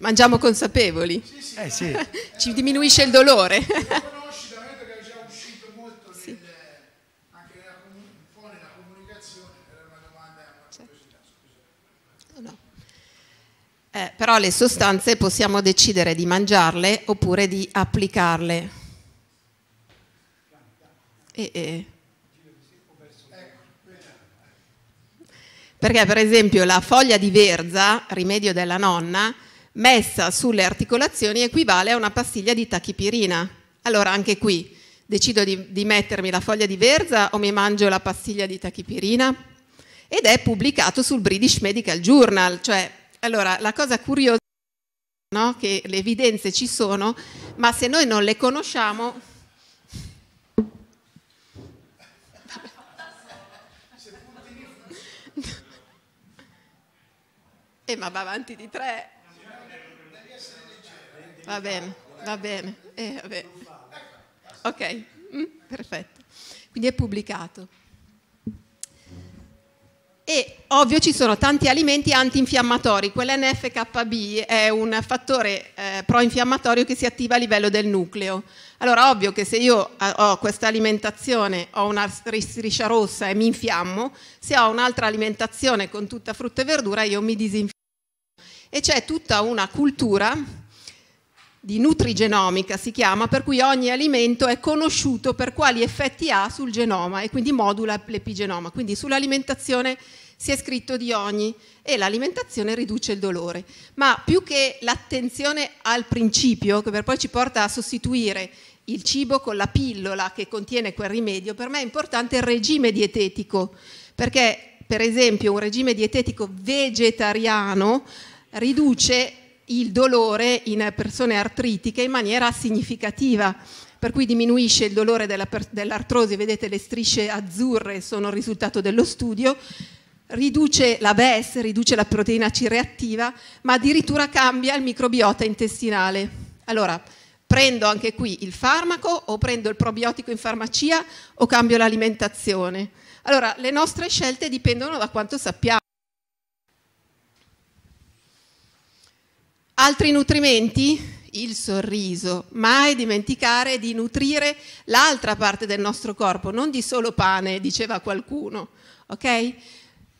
Mangiamo consapevoli. Sì, sì, eh, sì. *laughs* Ci diminuisce il dolore. *laughs* Eh, però le sostanze possiamo decidere di mangiarle oppure di applicarle. E, e. Perché per esempio la foglia di verza, rimedio della nonna, messa sulle articolazioni equivale a una pastiglia di tachipirina. Allora anche qui decido di, di, mettermi la foglia di verza o mi mangio la pastiglia di tachipirina? Ed è pubblicato sul British Medical Journal, cioè allora la cosa curiosa è no? che le evidenze ci sono, ma se noi non le conosciamo... E *laughs* eh, ma va avanti di tre. Va bene, va bene. Eh, va bene. Ok, mm, perfetto. Quindi è pubblicato. E ovvio ci sono tanti alimenti antinfiammatori, quell'NFKB è un fattore eh, proinfiammatorio che si attiva a livello del nucleo. Allora ovvio che se io eh, ho questa alimentazione, ho una striscia rossa e mi infiammo, se ho un'altra alimentazione con tutta frutta e verdura io mi disinfiammo. E c'è tutta una cultura di nutrigenomica si chiama, per cui ogni alimento è conosciuto per quali effetti ha sul genoma e quindi modula l'epigenoma. Quindi sull'alimentazione si è scritto di ogni e l'alimentazione riduce il dolore. Ma più che l'attenzione al principio, che per poi ci porta a sostituire il cibo con la pillola che contiene quel rimedio, per me è importante il regime dietetico, perché per esempio un regime dietetico vegetariano riduce il dolore in persone artritiche in maniera significativa, per cui diminuisce il dolore dell'artrosi, vedete le strisce azzurre sono il risultato dello studio, riduce la BES, riduce la proteina C reattiva, ma addirittura cambia il microbiota intestinale. Allora, prendo anche qui il farmaco o prendo il probiotico in farmacia o cambio l'alimentazione? Allora, le nostre scelte dipendono da quanto sappiamo. Altri nutrimenti? Il sorriso. Mai dimenticare di nutrire l'altra parte del nostro corpo, non di solo pane, diceva qualcuno. Ok?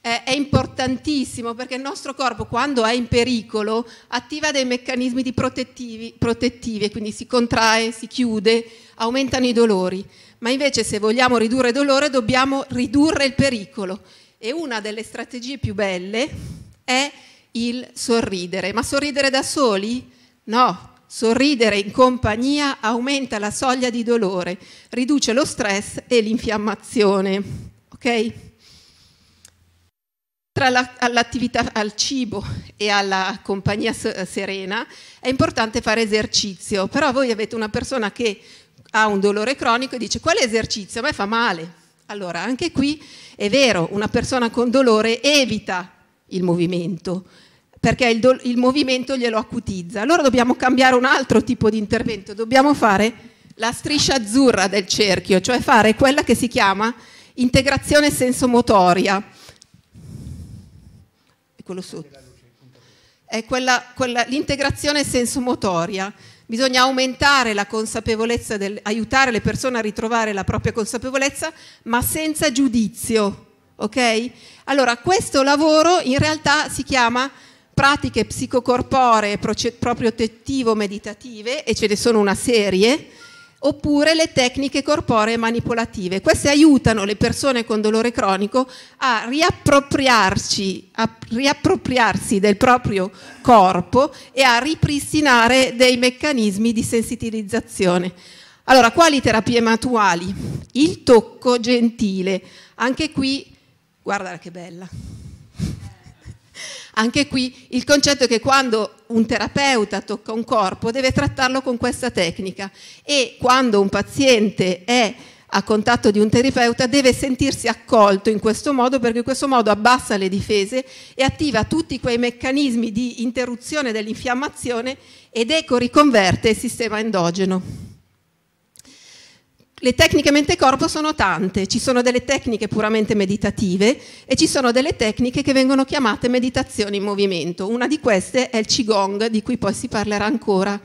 è importantissimo perché il nostro corpo quando è in pericolo attiva dei meccanismi di protettivi, protettivi e quindi si contrae, si chiude, aumentano i dolori, ma invece se vogliamo ridurre il dolore dobbiamo ridurre il pericolo e una delle strategie più belle è il sorridere. Ma sorridere da soli? No, sorridere in compagnia aumenta la soglia di dolore, riduce lo stress e l'infiammazione. Ok? Tra all'attività al cibo e alla compagnia serena è importante fare esercizio, però voi avete una persona che ha un dolore cronico e dice quale esercizio? A me fa male. Allora, anche qui è vero, una persona con dolore evita il movimento, perché il, do, il movimento glielo acutizza. Allora dobbiamo cambiare un altro tipo di intervento, dobbiamo fare la striscia azzurra del cerchio, cioè fare quella che si chiama integrazione sensomotoria. È quello sotto. È quella, quella, l'integrazione sensomotoria. Bisogna aumentare la consapevolezza, del, aiutare le persone a ritrovare la propria consapevolezza, ma senza giudizio ok? Allora, questo lavoro in realtà si chiama pratiche psicocorporee propriotetivo-meditative e ce ne sono una serie, oppure le tecniche corporee manipolative. Queste aiutano le persone con dolore cronico a riappropriarsi, a riappropriarsi del proprio corpo e a ripristinare dei meccanismi di sensibilizzazione. Allora, quali terapie manuali? Il tocco gentile. Anche qui guarda che bella. Anche qui il concetto è che quando un terapeuta tocca un corpo deve trattarlo con questa tecnica e quando un paziente è a contatto di un terapeuta deve sentirsi accolto in questo modo perché in questo modo abbassa le difese e attiva tutti quei meccanismi di interruzione dell'infiammazione ed eco riconverte il sistema endogeno. Le tecniche mente corpo sono tante, ci sono delle tecniche puramente meditative e ci sono delle tecniche che vengono chiamate meditazioni in movimento. Una di queste è il Qigong, di cui poi si parlerà ancora.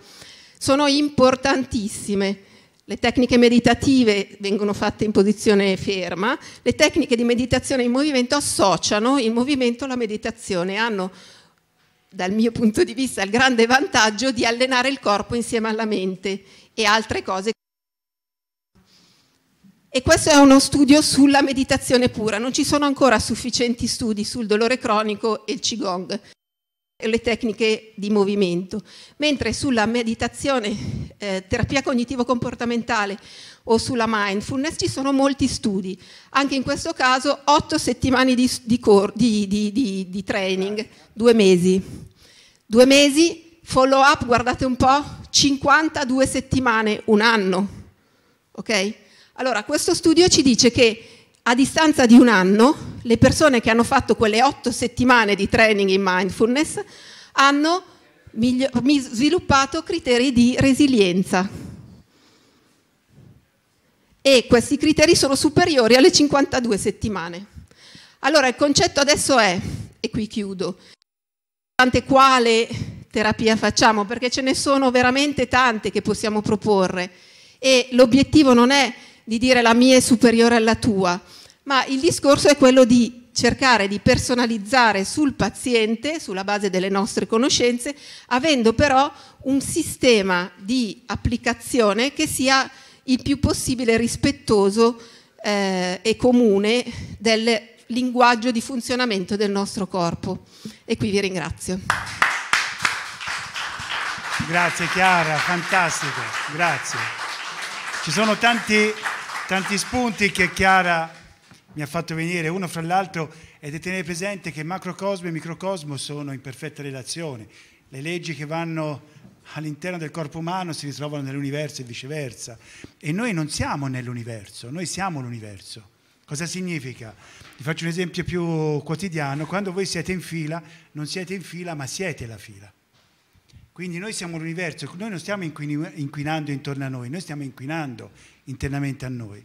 Sono importantissime. Le tecniche meditative vengono fatte in posizione ferma, le tecniche di meditazione in movimento associano il movimento alla meditazione, hanno dal mio punto di vista il grande vantaggio di allenare il corpo insieme alla mente e altre cose e questo è uno studio sulla meditazione pura. Non ci sono ancora sufficienti studi sul dolore cronico e il Qigong, le tecniche di movimento. Mentre sulla meditazione, eh, terapia cognitivo-comportamentale o sulla mindfulness ci sono molti studi. Anche in questo caso, otto settimane di, di, di, di training, due mesi. Due mesi, follow up, guardate un po', 52 settimane, un anno. Ok? Allora, questo studio ci dice che a distanza di un anno le persone che hanno fatto quelle otto settimane di training in mindfulness hanno sviluppato criteri di resilienza e questi criteri sono superiori alle 52 settimane. Allora il concetto adesso è, e qui chiudo, tante quale terapia facciamo, perché ce ne sono veramente tante che possiamo proporre e l'obiettivo non è di dire la mia è superiore alla tua, ma il discorso è quello di cercare di personalizzare sul paziente, sulla base delle nostre conoscenze, avendo però un sistema di applicazione che sia il più possibile rispettoso eh, e comune del linguaggio di funzionamento del nostro corpo. E qui vi ringrazio. Grazie Chiara, fantastico, grazie. Ci sono tanti, tanti spunti che Chiara mi ha fatto venire uno fra l'altro è di tenere presente che macrocosmo e microcosmo sono in perfetta relazione. Le leggi che vanno all'interno del corpo umano si ritrovano nell'universo e viceversa. E noi non siamo nell'universo, noi siamo l'universo. Cosa significa? Vi faccio un esempio più quotidiano. Quando voi siete in fila, non siete in fila, ma siete la fila. Quindi noi siamo l'universo, noi non stiamo inquinando intorno a noi, noi stiamo inquinando internamente a noi.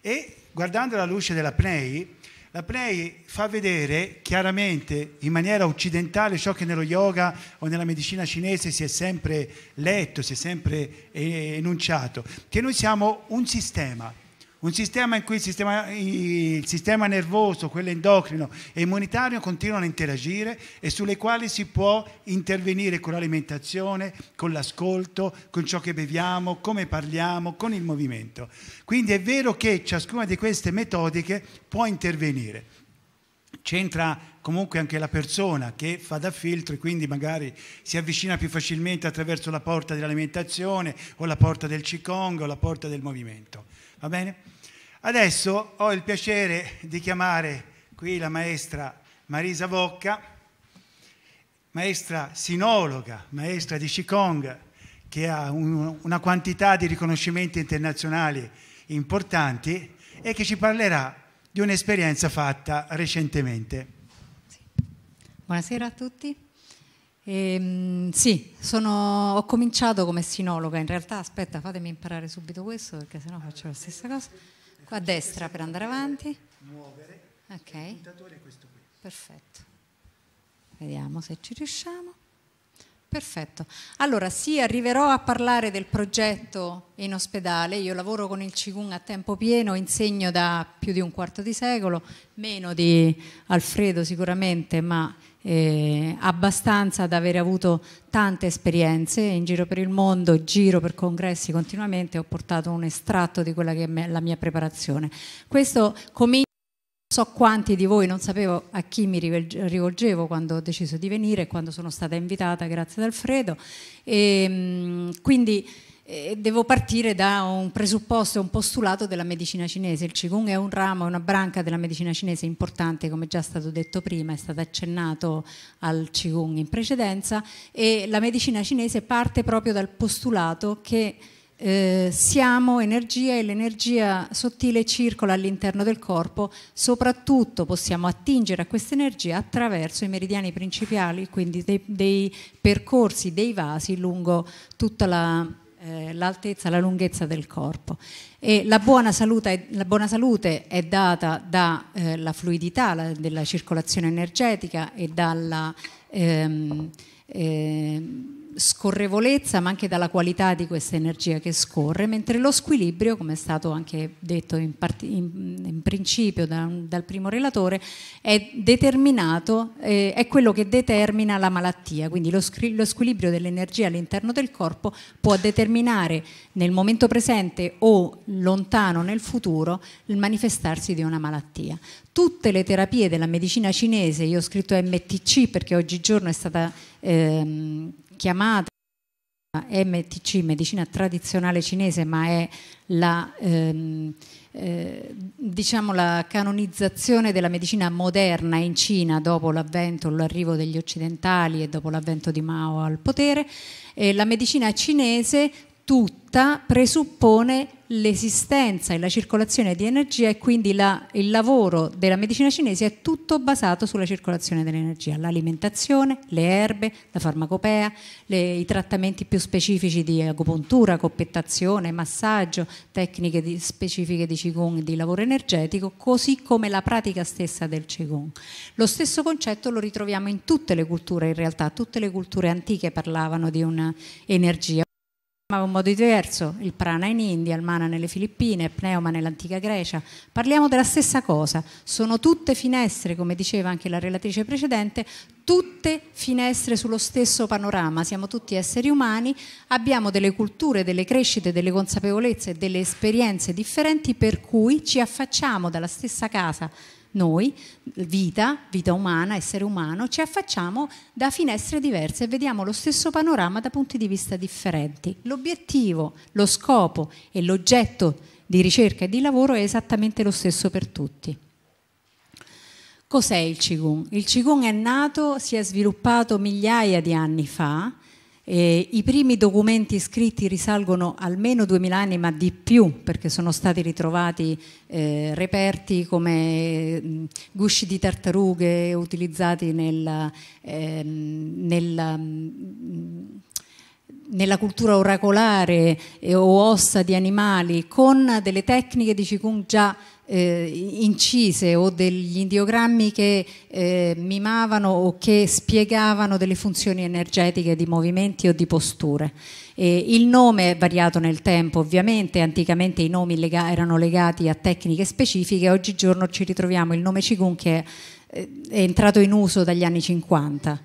E guardando la luce della Pnei, la Pnei fa vedere chiaramente in maniera occidentale ciò che nello yoga o nella medicina cinese si è sempre letto, si è sempre eh, enunciato, che noi siamo un sistema, un sistema in cui il sistema, il sistema nervoso, quello endocrino e immunitario continuano a interagire e sulle quali si può intervenire con l'alimentazione, con l'ascolto, con ciò che beviamo, come parliamo, con il movimento. Quindi è vero che ciascuna di queste metodiche può intervenire c'entra comunque anche la persona che fa da filtro e quindi magari si avvicina più facilmente attraverso la porta dell'alimentazione o la porta del Qigong o la porta del movimento. Va bene? Adesso ho il piacere di chiamare qui la maestra Marisa Vocca, maestra sinologa, maestra di Qigong, che ha un, una quantità di riconoscimenti internazionali importanti e che ci parlerà di un'esperienza fatta recentemente. Buonasera a tutti. Ehm, sì, sono, ho cominciato come sinologa, in realtà aspetta fatemi imparare subito questo perché sennò faccio la stessa cosa a destra per andare avanti. Muovere. Ok. Il puntatore è questo qui. Perfetto. Vediamo se ci riusciamo. Perfetto. Allora sì, arriverò a parlare del progetto in ospedale. Io lavoro con il Cigun a tempo pieno, insegno da più di un quarto di secolo, meno di Alfredo sicuramente, ma eh, abbastanza da aver avuto tante esperienze in giro per il mondo, giro per congressi continuamente, ho portato un estratto di quella che è la mia preparazione. Questo comincia so quanti di voi, non sapevo a chi mi rivolgevo quando ho deciso di venire, e quando sono stata invitata, grazie ad Alfredo. E, ehm, quindi devo partire da un presupposto, un postulato della medicina cinese. Il Qigong è un ramo, una branca della medicina cinese importante, come già stato detto prima, è stato accennato al Qigong in precedenza, e la medicina cinese parte proprio dal postulato che eh, siamo energia e l'energia sottile circola all'interno del corpo, soprattutto possiamo attingere a questa energia attraverso i meridiani principali, quindi dei, dei percorsi, dei vasi lungo tutta la eh, l'altezza, la lunghezza del corpo. E la, buona salute, la buona salute è data dalla eh, fluidità la, della circolazione energetica e dalla... Ehm, ehm, scorrevolezza ma anche dalla qualità di questa energia che scorre, mentre lo squilibrio, come è stato anche detto in, part- in, in principio da, dal primo relatore, è determinato, eh, è quello che determina la malattia, quindi lo, scri- lo squilibrio dell'energia all'interno del corpo può determinare nel momento presente o lontano nel futuro il manifestarsi di una malattia tutte le terapie della medicina cinese, io ho scritto MTC perché oggigiorno è stata ehm, chiamata MTC, medicina tradizionale cinese, ma è la, ehm, eh, diciamo la canonizzazione della medicina moderna in Cina dopo l'avvento, l'arrivo degli occidentali e dopo l'avvento di Mao al potere. E la medicina cinese, tutta tutta presuppone l'esistenza e la circolazione di energia e quindi la, il lavoro della medicina cinese è tutto basato sulla circolazione dell'energia, l'alimentazione, le erbe, la farmacopea, le, i trattamenti più specifici di agopuntura, coppettazione, massaggio, tecniche di, specifiche di Qigong di lavoro energetico, così come la pratica stessa del Qigong. Lo stesso concetto lo ritroviamo in tutte le culture, in realtà tutte le culture antiche parlavano di un'energia ma con modo diverso, il prana in India, il mana nelle Filippine, il pneuma nell'antica Grecia. Parliamo della stessa cosa, sono tutte finestre, come diceva anche la relatrice precedente, tutte finestre sullo stesso panorama, siamo tutti esseri umani, abbiamo delle culture, delle crescite, delle consapevolezze, delle esperienze differenti per cui ci affacciamo dalla stessa casa noi, vita, vita umana, essere umano, ci affacciamo da finestre diverse e vediamo lo stesso panorama da punti di vista differenti. L'obiettivo, lo scopo e l'oggetto di ricerca e di lavoro è esattamente lo stesso per tutti. Cos'è il Qigong? Il Qigong è nato, si è sviluppato migliaia di anni fa eh, I primi documenti scritti risalgono almeno 2000 anni, ma di più, perché sono stati ritrovati eh, reperti come mh, mm, gusci di tartarughe utilizzati nella, eh, nella, mh, mm, nella cultura oracolare eh, o ossa di animali, con delle tecniche di Qigong già eh, incise o degli ideogrammi che eh, mimavano o che spiegavano delle funzioni energetiche di movimenti o di posture. E il nome è variato nel tempo, ovviamente, anticamente i nomi lega erano legati a tecniche specifiche, oggigiorno ci ritroviamo il nome Cigun che è, eh, è entrato in uso dagli anni 50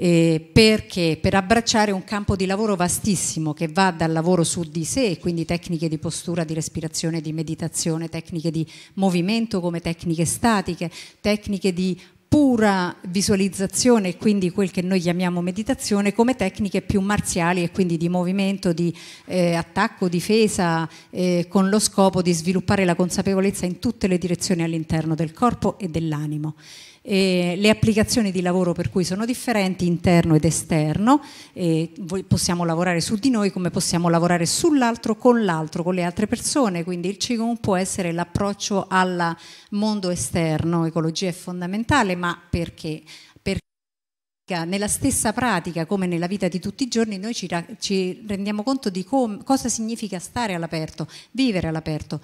eh, perché per abbracciare un campo di lavoro vastissimo che va dal lavoro su di sé, quindi tecniche di postura, di respirazione, di meditazione, tecniche di movimento come tecniche statiche, tecniche di pura visualizzazione, quindi quel che noi chiamiamo meditazione, come tecniche più marziali e quindi di movimento, di eh, attacco, difesa, eh, con lo scopo di sviluppare la consapevolezza in tutte le direzioni all'interno del corpo e dell'animo eh, le applicazioni di lavoro per cui sono differenti interno ed esterno, eh, possiamo lavorare su di noi come possiamo lavorare sull'altro, con l'altro, con le altre persone, quindi il Qigong può essere l'approccio al mondo esterno, ecologia è fondamentale, ma perché? nella stessa pratica come nella vita di tutti i giorni noi ci, ci rendiamo conto di cosa significa stare all'aperto, vivere all'aperto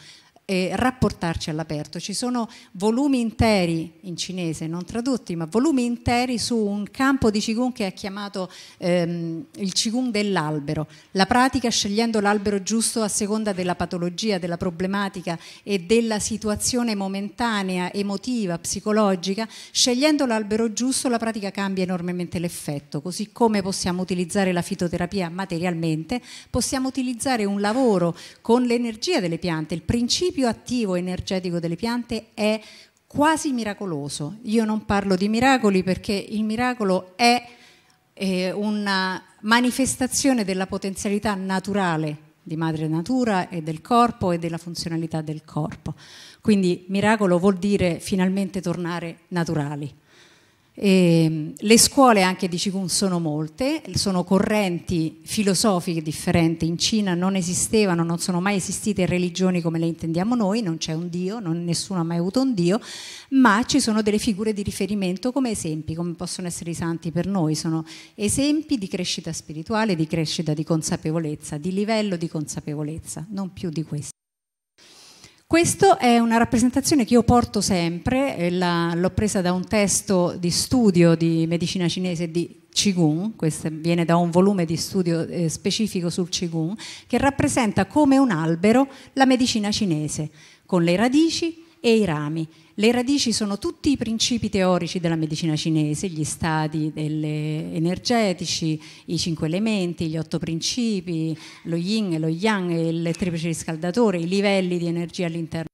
eh, rapportarci all'aperto. Ci sono volumi interi, in cinese non tradotti, ma volumi interi su un campo di Qigong che è chiamato ehm, il Qigong dell'albero, la pratica scegliendo l'albero giusto a seconda della patologia, della problematica e della situazione momentanea, emotiva, psicologica, scegliendo l'albero giusto la pratica cambia enormemente l'effetto, così come possiamo utilizzare la fitoterapia materialmente, possiamo utilizzare un lavoro con l'energia delle piante, il principio principio attivo energetico delle piante è quasi miracoloso. Io non parlo di miracoli perché il miracolo è eh, una manifestazione della potenzialità naturale di madre natura e del corpo e della funzionalità del corpo. Quindi miracolo vuol dire finalmente tornare naturali. E ehm, le scuole anche di Qigong sono molte, sono correnti filosofiche differenti, in Cina non esistevano, non sono mai esistite religioni come le intendiamo noi, non c'è un Dio, non, nessuno ha mai avuto un Dio, ma ci sono delle figure di riferimento come esempi, come possono essere i santi per noi, sono esempi di crescita spirituale, di crescita di consapevolezza, di livello di consapevolezza, non più di questo. Questa è una rappresentazione che io porto sempre, eh, l'ho presa da un testo di studio di medicina cinese di Qigong, questo viene da un volume di studio eh, specifico sul Qigong, che rappresenta come un albero la medicina cinese, con le radici e i rami. Le radici sono tutti i principi teorici della medicina cinese, gli stati energetici, i cinque elementi, gli otto principi, lo yin e lo yang, il triplice riscaldatore, i livelli di energia all'interno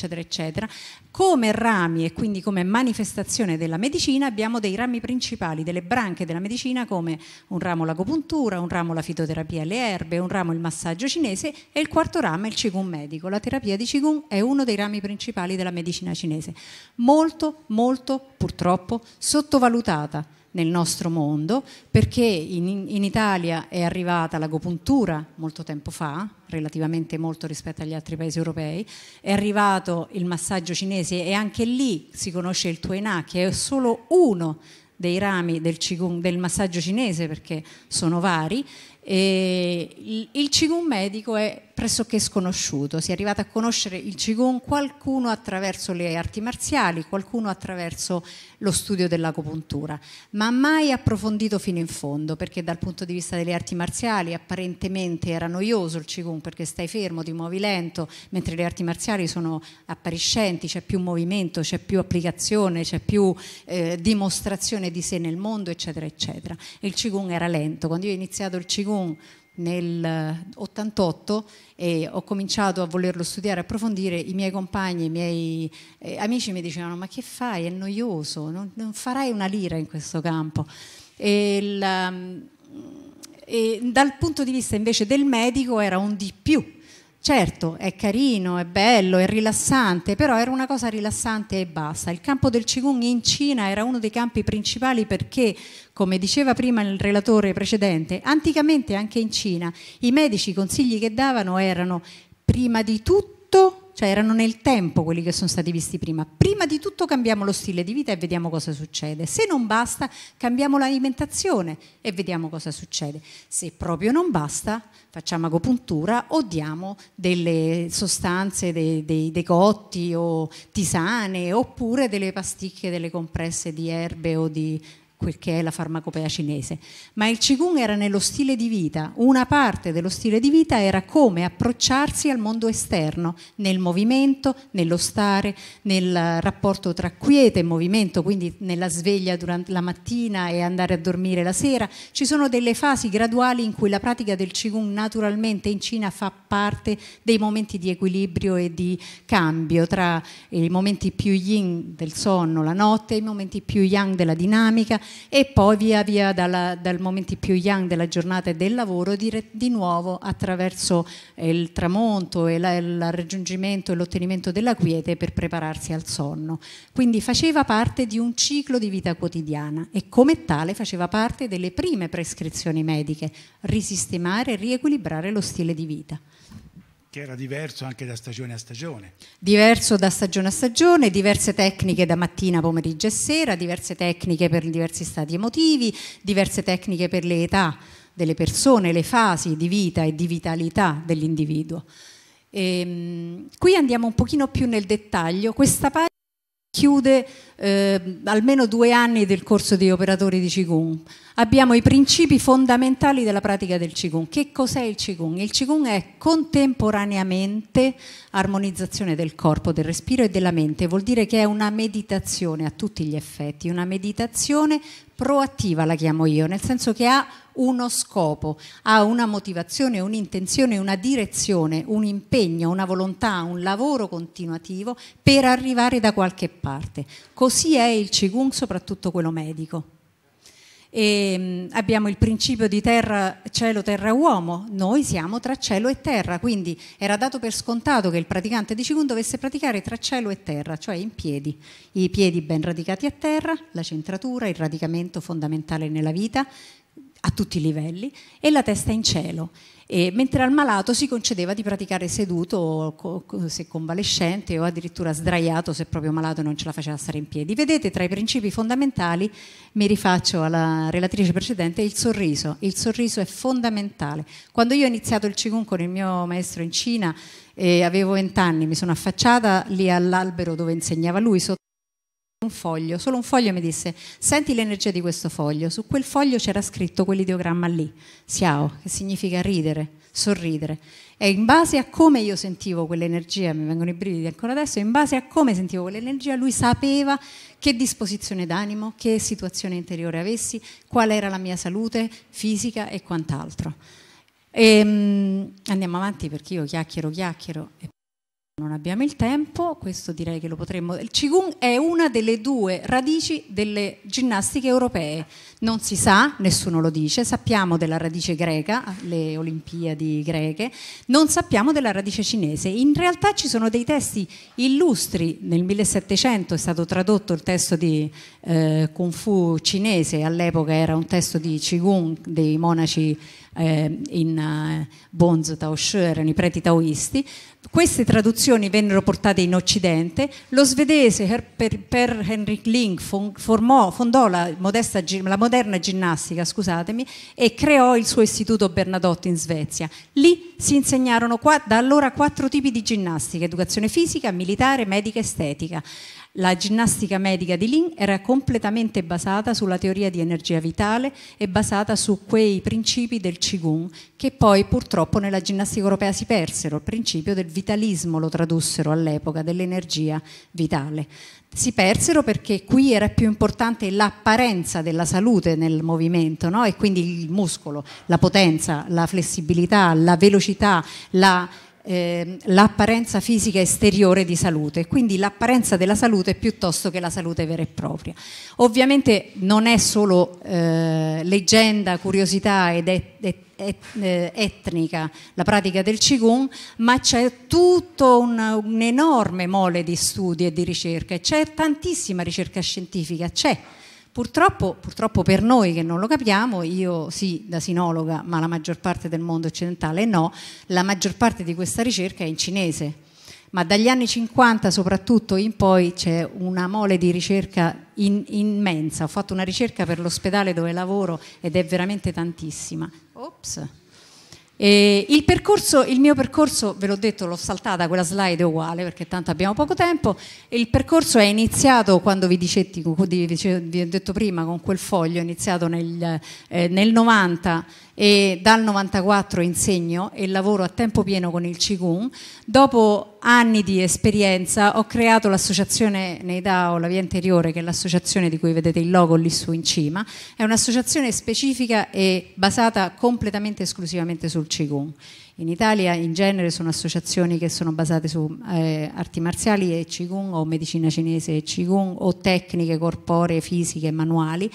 eccetera, eccetera. Come rami e quindi come manifestazione della medicina abbiamo dei rami principali, delle branche della medicina come un ramo l'agopuntura, un ramo la fitoterapia alle erbe, un ramo il massaggio cinese e il quarto ramo è il Qigong medico. La terapia di Qigong è uno dei rami principali della medicina cinese, molto, molto purtroppo sottovalutata nel nostro mondo, perché in, in, Italia è arrivata l'agopuntura molto tempo fa, relativamente molto rispetto agli altri paesi europei, è arrivato il massaggio cinese e anche lì si conosce il tuenà, che è solo uno dei rami del, qigong, del massaggio cinese, perché sono vari, il, il qigong medico è pressoché sconosciuto. Si è arrivato a conoscere il Qigong qualcuno attraverso le arti marziali, qualcuno attraverso lo studio dell'agopuntura, ma mai approfondito fino in fondo, perché dal punto di vista delle arti marziali apparentemente era noioso il Qigong perché stai fermo, ti muovi lento, mentre le arti marziali sono appariscenti, c'è più movimento, c'è più applicazione, c'è più eh, dimostrazione di sé nel mondo, eccetera, eccetera. Il Qigong era lento. Quando io ho iniziato il Qigong nel 88 eh, e ho cominciato a volerlo studiare, approfondire, i miei compagni, i miei eh, amici mi dicevano ma che fai, è noioso, non, non farai una lira in questo campo. E, la, ehm, e dal punto di vista invece del medico era un di più Certo, è carino, è bello, è rilassante, però era una cosa rilassante e basta. Il campo del Qigong in Cina era uno dei campi principali perché, come diceva prima il relatore precedente, anticamente anche in Cina i medici i consigli che davano erano prima di tutto cioè erano nel tempo quelli che sono stati visti prima. Prima di tutto cambiamo lo stile di vita e vediamo cosa succede. Se non basta, cambiamo l'alimentazione e vediamo cosa succede. Se proprio non basta, facciamo agopuntura o diamo delle sostanze, dei, dei, dei o tisane, oppure delle pasticche, delle compresse di erbe o di quel che è la farmacopea cinese, ma il Qigong era nello stile di vita, una parte dello stile di vita era come approcciarsi al mondo esterno, nel movimento, nello stare, nel eh, rapporto tra quiete e movimento, quindi nella sveglia durante la mattina e andare a dormire la sera, ci sono delle fasi graduali in cui la pratica del Qigong naturalmente in Cina fa parte dei momenti di equilibrio e di cambio tra i momenti più yin del sonno, la notte, i momenti più yang della dinamica, e poi via via dalla, dal momento più young della giornata e del lavoro di, di nuovo attraverso eh, il tramonto e la, il raggiungimento e l'ottenimento della quiete per prepararsi al sonno. Quindi faceva parte di un ciclo di vita quotidiana e come tale faceva parte delle prime prescrizioni mediche, risistemare e riequilibrare lo stile di vita che era diverso anche da stagione a stagione. Diverso da stagione a stagione, diverse tecniche da mattina, pomeriggio e sera, diverse tecniche per diversi stati emotivi, diverse tecniche per le età delle persone, le fasi di vita e di vitalità dell'individuo. Ehm, qui andiamo un pochino più nel dettaglio. Questa pagina chiude eh, almeno due anni del corso di operatori di Qigong. Abbiamo i principi fondamentali della pratica del Qigong. Che cos'è il Qigong? Il Qigong è contemporaneamente armonizzazione del corpo, del respiro e della mente. Vuol dire che è una meditazione a tutti gli effetti, una meditazione proattiva la chiamo io, nel senso che ha uno scopo, ha una motivazione, un'intenzione, una direzione, un impegno, una volontà, un lavoro continuativo per arrivare da qualche parte. Così è il Qigong, soprattutto quello medico. E ehm, abbiamo il principio di terra, cielo, terra, uomo, noi siamo tra cielo e terra, quindi era dato per scontato che il praticante di Qigong dovesse praticare tra cielo e terra, cioè in piedi, i piedi ben radicati a terra, la centratura, il radicamento fondamentale nella vita, a tutti i livelli e la testa in cielo. E, mentre al malato si concedeva di praticare seduto co- se convalescente o addirittura sdraiato se proprio malato non ce la faceva stare in piedi. Vedete tra i principi fondamentali, mi rifaccio alla relatrice precedente, il sorriso. Il sorriso è fondamentale. Quando io ho iniziato il Qigong con il mio maestro in Cina, e eh, avevo vent'anni, mi sono affacciata lì all'albero dove insegnava lui. Sotto un foglio, solo un foglio mi disse, senti l'energia di questo foglio, su quel foglio c'era scritto quell'ideogramma lì, siao, che significa ridere, sorridere, e in base a come io sentivo quell'energia, mi vengono i brividi ancora adesso, in base a come sentivo quell'energia, lui sapeva che disposizione d'animo, che situazione interiore avessi, qual era la mia salute fisica e quant'altro. E, ehm, andiamo avanti perché io chiacchiero, chiacchiero. Non abbiamo il tempo, questo direi che lo potremmo. Il Qigong è una delle due radici delle ginnastiche europee. Non si sa, nessuno lo dice, sappiamo della radice greca, le Olimpiadi greche, non sappiamo della radice cinese. In realtà ci sono dei testi illustri, nel 1700 è stato tradotto il testo di eh, Kung Fu cinese, all'epoca era un testo di Qigong dei monaci eh, in eh, Bonzo Taosh, erano i preti taoisti. Queste traduzioni vennero portate in Occidente. Lo svedese Her, per, per Henrik Ling formò, fondò la, modesta, la moderna ginnastica scusatemi, e creò il suo istituto Bernadotte in Svezia. Lì si insegnarono qua, da allora quattro tipi di ginnastica, educazione fisica, militare, medica, e estetica. La ginnastica medica di Lin era completamente basata sulla teoria di energia vitale e basata su quei principi del Qigong che poi purtroppo nella ginnastica europea si persero, il principio del vitalismo lo tradussero all'epoca, dell'energia vitale. Si persero perché qui era più importante l'apparenza della salute nel movimento no? e quindi il muscolo, la potenza, la flessibilità, la velocità, la eh, l'apparenza fisica esteriore di salute, quindi l'apparenza della salute piuttosto che la salute vera e propria. Ovviamente non è solo eh, leggenda, curiosità ed è, è, è, etnica la pratica del Qigong, ma c'è tutta un'enorme un mole di studi e di ricerche, c'è tantissima ricerca scientifica, c'è Purtroppo, purtroppo, per noi che non lo capiamo, io sì da sinologa, ma la maggior parte del mondo occidentale no, la maggior parte di questa ricerca è in cinese. Ma dagli anni 50 soprattutto in poi c'è una mole di ricerca in, immensa. Ho fatto una ricerca per l'ospedale dove lavoro ed è veramente tantissima. Ops. Eh, il, percorso, il mio percorso, ve l'ho detto, l'ho saltata, quella slide è uguale perché tanto abbiamo poco tempo, il percorso è iniziato quando vi, dicetti, vi ho detto prima con quel foglio, è iniziato nel, eh, nel 90 e dal 94 insegno e lavoro a tempo pieno con il Qigong. Dopo anni di esperienza ho creato l'associazione Neidao La Via Interiore, che è l'associazione di cui vedete il logo lì su in cima. È un'associazione specifica e basata completamente e esclusivamente sul Qigong. In Italia in genere sono associazioni che sono basate su eh, arti marziali e Qigong o medicina cinese e Qigong o tecniche corporee, fisiche, e manuali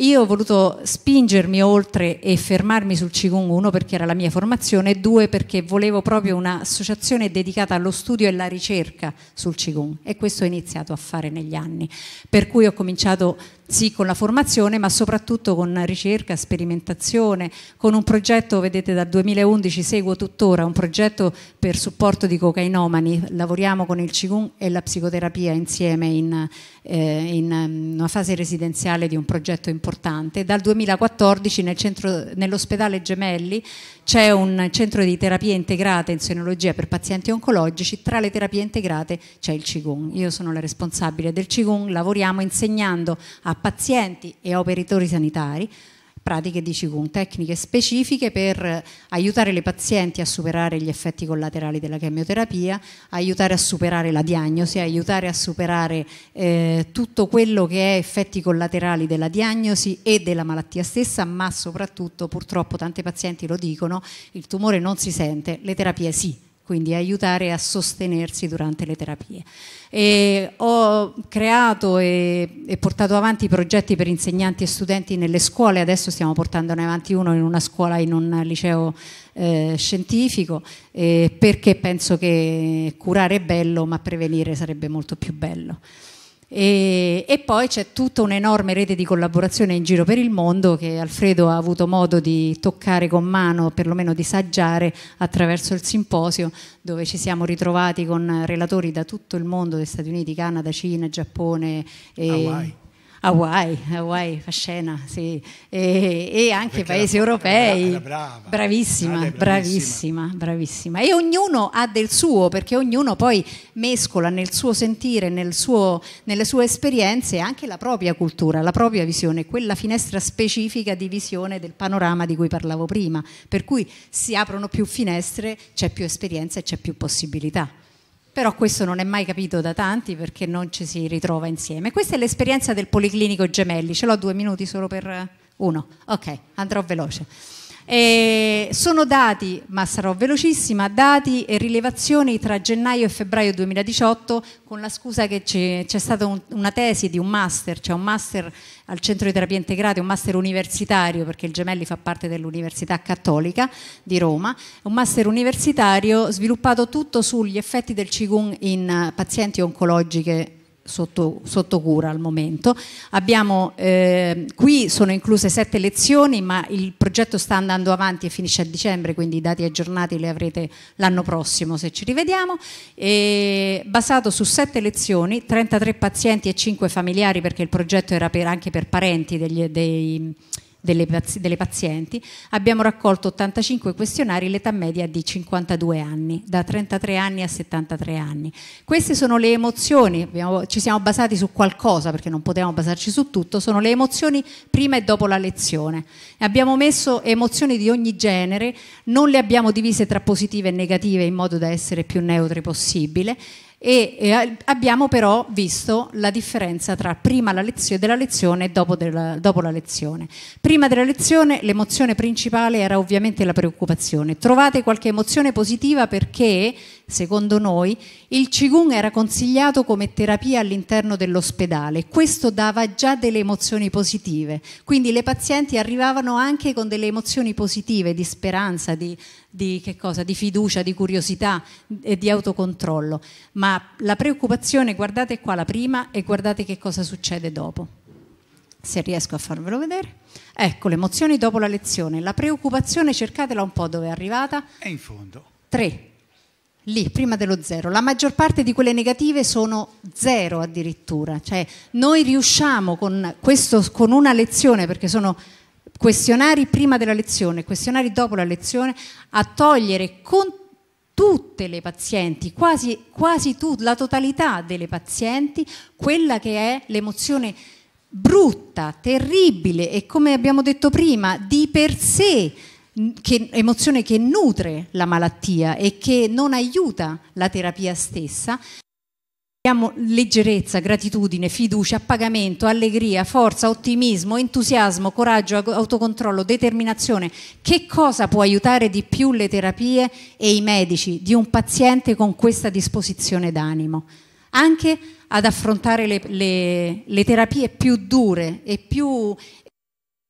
io ho voluto spingermi oltre e fermarmi sul Qigong 1 perché era la mia formazione e 2 perché volevo proprio un'associazione dedicata allo studio e alla ricerca sul Qigong e questo ho iniziato a fare negli anni. Per cui ho cominciato sì con la formazione ma soprattutto con ricerca, sperimentazione, con un progetto, vedete dal 2011 seguo tuttora, un progetto per supporto di cocainomani, lavoriamo con il Qigong e la psicoterapia insieme in, eh, in mm, una fase residenziale di un progetto importante. Dal 2014 nel centro, nell'ospedale Gemelli c'è un centro di terapia integrata in senologia per pazienti oncologici, tra le terapie integrate c'è il Qigong. Io sono la responsabile del Qigong, lavoriamo insegnando a pazienti e operatori sanitari pratiche di Qigong, tecniche specifiche per aiutare le pazienti a superare gli effetti collaterali della chemioterapia, aiutare a superare la diagnosi, aiutare a superare eh, tutto quello che è effetti collaterali della diagnosi e della malattia stessa, ma soprattutto purtroppo tante pazienti lo dicono, il tumore non si sente, le terapie sì quindi aiutare a sostenersi durante le terapie. E ho creato e, e, portato avanti progetti per insegnanti e studenti nelle scuole, adesso stiamo portandone avanti uno in una scuola, in un liceo eh, scientifico, eh, perché penso che curare è bello, ma prevenire sarebbe molto più bello. E, e, poi c'è tutta un'enorme rete di collaborazione in giro per il mondo che Alfredo ha avuto modo di toccare con mano, perlomeno di saggiare attraverso il simposio dove ci siamo ritrovati con relatori da tutto il mondo, dagli Stati Uniti, Canada, Cina, Giappone, e Hawaii. Hawaii, Hawaii, fa scena, sì. e, e anche Perché paesi era, europei. Era brava. Bravissima, bravissima, bravissima, bravissima. E ognuno ha del suo, perché ognuno poi mescola nel suo sentire, nel suo, nelle sue esperienze anche la propria cultura, la propria visione, quella finestra specifica di visione del panorama di cui parlavo prima. Per cui si aprono più finestre, c'è più esperienza e c'è più possibilità però questo non è mai capito da tanti perché non ci si ritrova insieme. Questa è l'esperienza del Policlinico Gemelli, ce l'ho due minuti solo per uno, ok, andrò veloce. Eh, sono dati, ma sarò velocissima, dati e rilevazioni tra gennaio e febbraio 2018 con la scusa che c'è, stata un, una tesi di un master, cioè un master al centro di terapia integrata, un master universitario perché il Gemelli fa parte dell'Università Cattolica di Roma, un master universitario sviluppato tutto sugli effetti del Qigong in eh, pazienti oncologiche sotto, sotto cura al momento. Abbiamo, eh, qui sono incluse sette lezioni, ma il progetto sta andando avanti e finisce a dicembre, quindi i dati aggiornati li avrete l'anno prossimo se ci rivediamo. E basato su sette lezioni, 33 pazienti e 5 familiari, perché il progetto era per, anche per parenti degli, dei delle, delle pazienti, abbiamo raccolto 85 questionari, l'età media di 52 anni, da 33 anni a 73 anni. Queste sono le emozioni, abbiamo, ci siamo basati su qualcosa perché non potevamo basarci su tutto, sono le emozioni prima e dopo la lezione. Abbiamo messo emozioni di ogni genere, non le abbiamo divise tra positive e negative in modo da essere più neutre possibile e, e eh, abbiamo però visto la differenza tra prima la lezione, della lezione e dopo, della, dopo la lezione. Prima della lezione l'emozione principale era ovviamente la preoccupazione. Trovate qualche emozione positiva perché secondo noi, il Qigong era consigliato come terapia all'interno dell'ospedale. Questo dava già delle emozioni positive, quindi le pazienti arrivavano anche con delle emozioni positive di speranza, di, di, cosa, di fiducia, di curiosità e di autocontrollo. Ma la preoccupazione, guardate qua la prima e guardate che cosa succede dopo se riesco a farvelo vedere. Ecco, le emozioni dopo la lezione. La preoccupazione, cercatela un po' dove è arrivata. È in fondo. Tre lì, prima dello zero. La maggior parte di quelle negative sono zero addirittura, cioè noi riusciamo con, questo, con una lezione, perché sono questionari prima della lezione, questionari dopo la lezione, a togliere con tutte le pazienti, quasi, quasi tut, la totalità delle pazienti, quella che è l'emozione brutta, terribile e come abbiamo detto prima, di per sé che, emozione che nutre la malattia e che non aiuta la terapia stessa. Abbiamo leggerezza, gratitudine, fiducia, appagamento, allegria, forza, ottimismo, entusiasmo, coraggio, autocontrollo, determinazione. Che cosa può aiutare di più le terapie e i medici di un paziente con questa disposizione d'animo? Anche ad affrontare le, le, le terapie più dure e più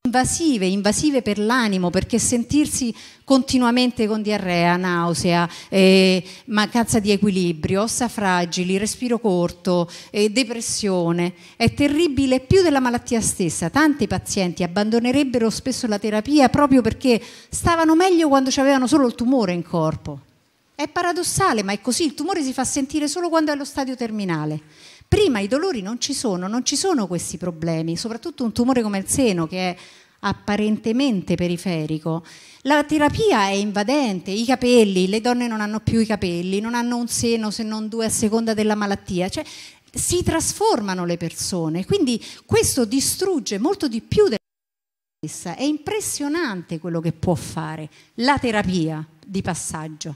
invasive, invasive per l'animo, perché sentirsi continuamente con diarrea, nausea, eh, mancanza di equilibrio, ossa fragili, respiro corto, eh, depressione, è terribile più della malattia stessa. Tanti pazienti abbandonerebbero spesso la terapia proprio perché stavano meglio quando avevano solo il tumore in corpo. È paradossale, ma è così, il tumore si fa sentire solo quando è allo stadio terminale. Prima i dolori non ci sono, non ci sono questi problemi, soprattutto un tumore come il seno che è apparentemente periferico. La terapia è invadente, i capelli, le donne non hanno più i capelli, non hanno un seno se non due a seconda della malattia, cioè si trasformano le persone, quindi questo distrugge molto di più della stessa. È impressionante quello che può fare la terapia di passaggio.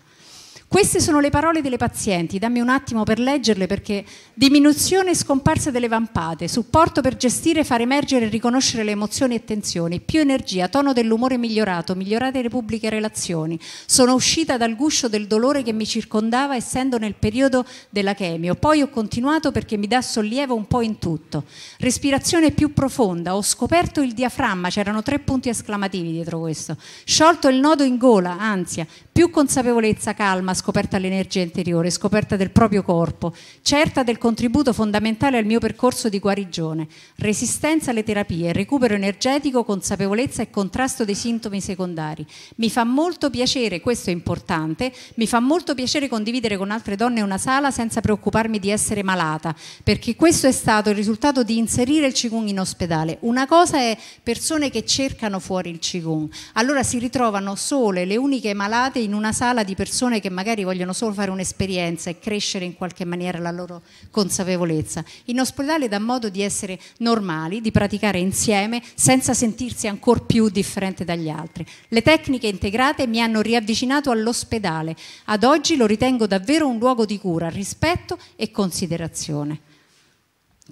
Queste sono le parole delle pazienti, dammi un attimo per leggerle perché diminuzione e scomparsa delle vampate, supporto per gestire, far emergere e riconoscere le emozioni e tensioni, più energia, tono dell'umore migliorato, migliorate le pubbliche relazioni. Sono uscita dal guscio del dolore che mi circondava essendo nel periodo della chemio, poi ho continuato perché mi dà sollievo un po' in tutto. Respirazione più profonda, ho scoperto il diaframma, c'erano tre punti esclamativi dietro questo, sciolto il nodo in gola, ansia, più consapevolezza, calma, scoperta dell'energia interiore, scoperta del proprio corpo, certa del contributo fondamentale al mio percorso di guarigione, resistenza alle terapie, recupero energetico, consapevolezza e contrasto dei sintomi secondari. Mi fa molto piacere, questo è importante, mi fa molto piacere condividere con altre donne una sala senza preoccuparmi di essere malata, perché questo è stato il risultato di inserire il Qigong in ospedale. Una cosa è persone che cercano fuori il Qigong, allora si ritrovano sole, le uniche malate in una sala di persone che magari vogliono solo fare un'esperienza e crescere in qualche maniera la loro consapevolezza. In ospedale dà modo di essere normali, di praticare insieme senza sentirsi ancora più differente dagli altri. Le tecniche integrate mi hanno riavvicinato all'ospedale. Ad oggi lo ritengo davvero un luogo di cura, rispetto e considerazione.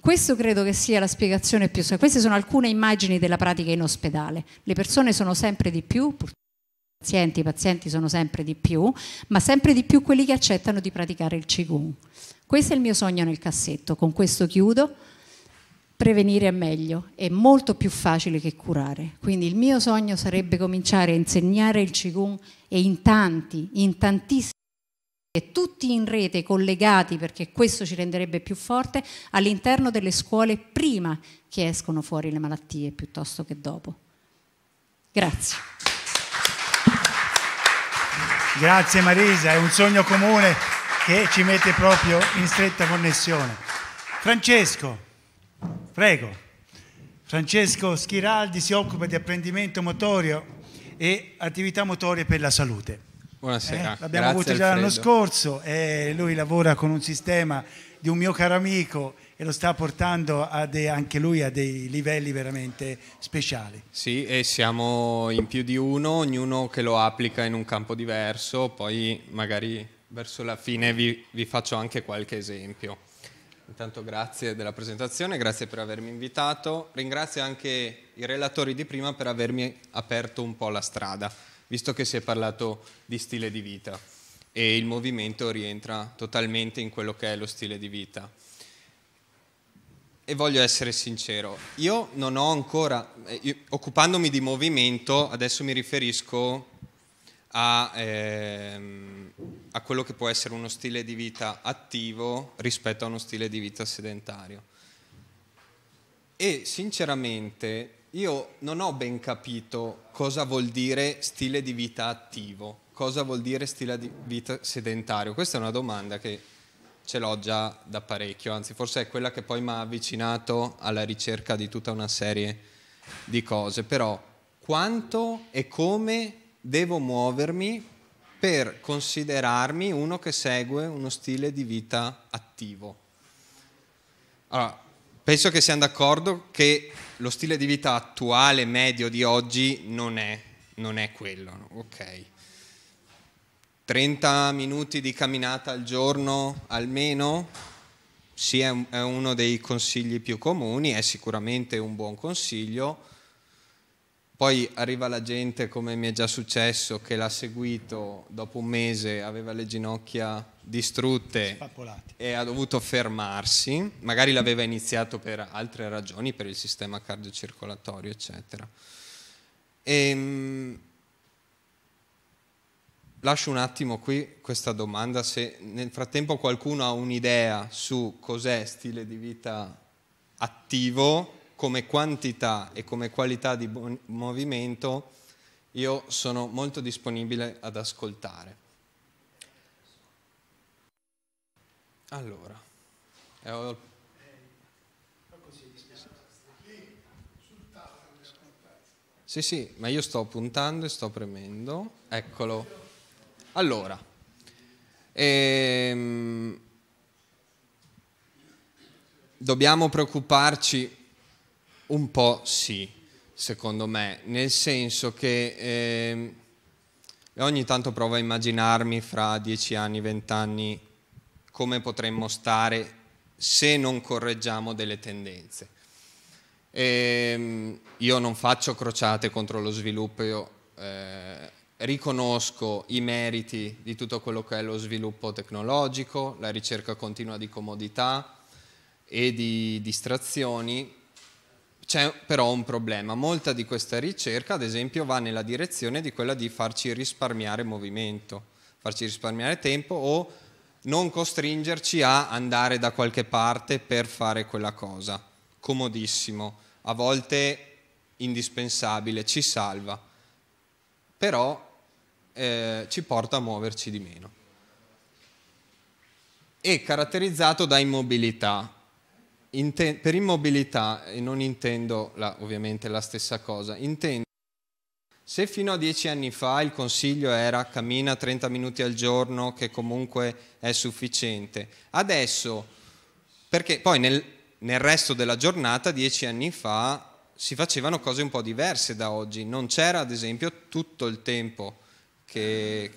Questo credo che sia la spiegazione più. Queste sono alcune immagini della pratica in ospedale. Le persone sono sempre di più, purtroppo pazienti, i pazienti sono sempre di più, ma sempre di più quelli che accettano di praticare il Qigong. Questo è il mio sogno nel cassetto, con questo chiudo. Prevenire è meglio, è molto più facile che curare. Quindi il mio sogno sarebbe cominciare a insegnare il Qigong e in tanti, in tantissimi tutti in rete collegati perché questo ci renderebbe più forte all'interno delle scuole prima che escono fuori le malattie piuttosto che dopo. Grazie. Grazie Marisa, è un sogno comune che ci mette proprio in stretta connessione. Francesco, prego. Francesco Schiraldi si occupa di apprendimento motorio e attività motorie per la salute. Buonasera. Eh, l'abbiamo avuto già l'anno scorso, eh, lui lavora con un sistema di un mio caro amico e lo sta portando dei, anche lui a dei livelli veramente speciali. Sì, e siamo in più di uno, ognuno che lo applica in un campo diverso, poi magari verso la fine vi, vi faccio anche qualche esempio. Intanto grazie della presentazione, grazie per avermi invitato, ringrazio anche i relatori di prima per avermi aperto un po' la strada, visto che si è parlato di stile di vita e il movimento rientra totalmente in quello che è lo stile di vita e voglio essere sincero, io non ho ancora, eh, io, occupandomi di movimento, adesso mi riferisco a, ehm, a, quello che può essere uno stile di vita attivo rispetto a uno stile di vita sedentario. E sinceramente io non ho ben capito cosa vuol dire stile di vita attivo, cosa vuol dire stile di vita sedentario. Questa è una domanda che ce l'ho già da parecchio, anzi forse è quella che poi mi ha avvicinato alla ricerca di tutta una serie di cose, però quanto e come devo muovermi per considerarmi uno che segue uno stile di vita attivo. Allora, penso che siamo d'accordo che lo stile di vita attuale, medio di oggi, non è, non è quello, ok? 30 minuti di camminata al giorno almeno, sì, è, uno dei consigli più comuni, è sicuramente un buon consiglio. Poi arriva la gente, come mi è già successo, che l'ha seguito dopo un mese, aveva le ginocchia distrutte e ha dovuto fermarsi, magari l'aveva iniziato per altre ragioni, per il sistema cardiocircolatorio, eccetera. E, ehm, lascio un attimo qui questa domanda, se nel frattempo qualcuno ha un'idea su cos'è stile di vita attivo come quantità e come qualità di movimento, io sono molto disponibile ad ascoltare. Allora, eh, ho... Sì, sì, ma io sto puntando e sto premendo. Eccolo. Allora, ehm, dobbiamo preoccuparci un po' sì, secondo me, nel senso che ehm, ogni tanto provo a immaginarmi fra dieci anni, vent'anni, come potremmo stare se non correggiamo delle tendenze. Ehm, io non faccio crociate contro lo sviluppo. Eh, riconosco i meriti di tutto quello che è lo sviluppo tecnologico, la ricerca continua di comodità e di distrazioni, c'è però un problema. Molta di questa ricerca, ad esempio, va nella direzione di quella di farci risparmiare movimento, farci risparmiare tempo o non costringerci a andare da qualche parte per fare quella cosa. Comodissimo, a volte indispensabile, ci salva. Però eh, ci porta a muoverci di meno. È caratterizzato da immobilità. Inten- per immobilità, e non intendo la, ovviamente la stessa cosa, intendo se fino a dieci anni fa il consiglio era cammina 30 minuti al giorno, che comunque è sufficiente, adesso, perché poi nel, nel resto della giornata, dieci anni fa, si facevano cose un po' diverse da oggi, non c'era ad esempio tutto il tempo che,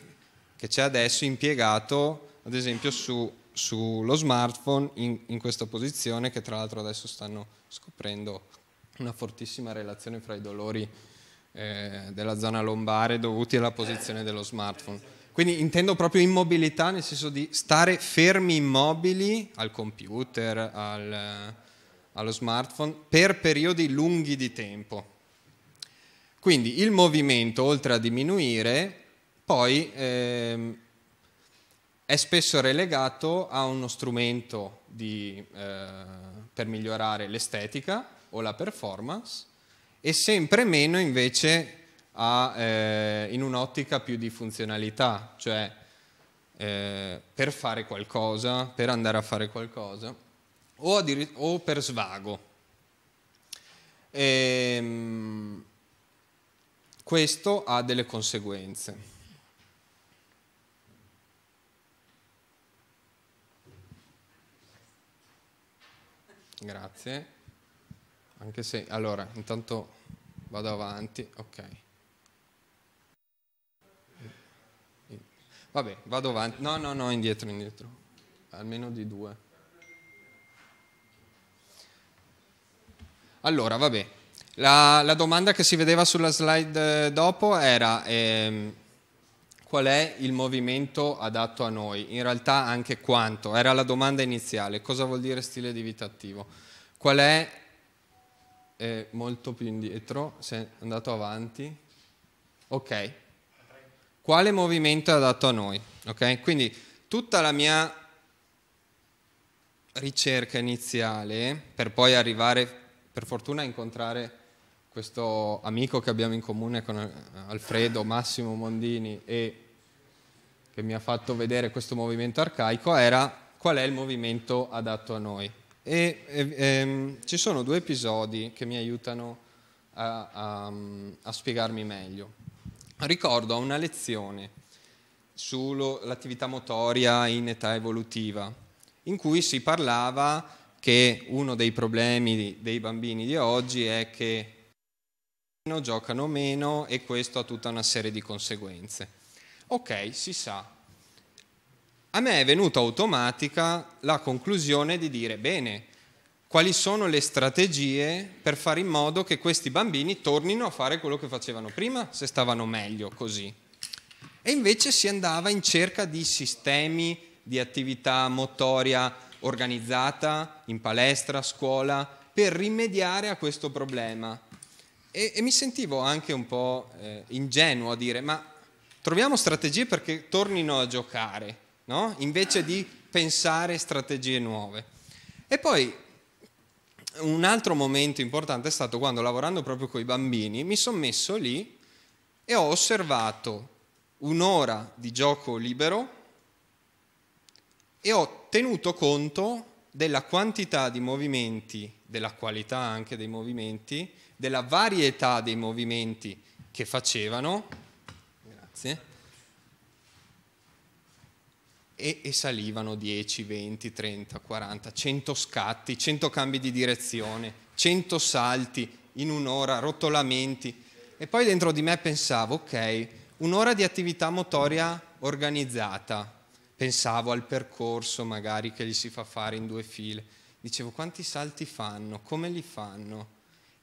che c'è adesso impiegato ad esempio su, sullo smartphone in, in questa posizione che tra l'altro adesso stanno scoprendo una fortissima relazione fra i dolori eh, della zona lombare dovuti alla posizione dello smartphone. Quindi intendo proprio immobilità nel senso di stare fermi immobili al computer, al, allo smartphone per periodi lunghi di tempo. Quindi il movimento, oltre a diminuire, poi ehm, è spesso relegato a uno strumento di, eh, per migliorare l'estetica o la performance e sempre meno invece a, eh, in un'ottica più di funzionalità, cioè eh, per fare qualcosa, per andare a fare qualcosa o, dir- o per svago. E, ehm, questo ha delle conseguenze. Grazie. Anche se, allora, intanto vado avanti, ok. Vabbè, vado avanti. No, no, no, indietro, indietro. Almeno di due. Allora, vabbè. La, la domanda che si vedeva sulla slide eh, dopo era... Ehm, qual è il movimento adatto a noi, in realtà anche quanto, era la domanda iniziale, cosa vuol dire stile di vita attivo? Qual è, eh, molto più indietro, sei andato avanti, ok, quale movimento è adatto a noi? Ok, Quindi tutta la mia ricerca iniziale, per poi arrivare, per fortuna, a incontrare questo amico che abbiamo in comune con eh, Alfredo Massimo Mondini e che mi ha fatto vedere questo movimento arcaico era qual è il movimento adatto a noi. E, e, e ehm, ci sono due episodi che mi aiutano a, a, a spiegarmi meglio. Ricordo una lezione sull'attività motoria in età evolutiva, in cui si parlava che uno dei problemi dei bambini di oggi è che giocano meno e questo ha tutta una serie di conseguenze ok, si sa. A me è venuta automatica la conclusione di dire, bene, quali sono le strategie per fare in modo che questi bambini tornino a fare quello che facevano prima, se stavano meglio così. E invece si andava in cerca di sistemi di attività motoria organizzata in palestra, scuola, per rimediare a questo problema. E, e mi sentivo anche un po' eh, ingenuo a dire, ma Troviamo strategie perché tornino a giocare, no? invece di pensare strategie nuove. E poi un altro momento importante è stato quando lavorando proprio con i bambini mi sono messo lì e ho osservato un'ora di gioco libero e ho tenuto conto della quantità di movimenti, della qualità anche dei movimenti, della varietà dei movimenti che facevano e, e salivano 10, 20, 30, 40, 100 scatti, 100 cambi di direzione, 100 salti in un'ora, rotolamenti. E poi dentro di me pensavo, ok, un'ora di attività motoria organizzata, pensavo al percorso magari che gli si fa fare in due file, dicevo quanti salti fanno, come li fanno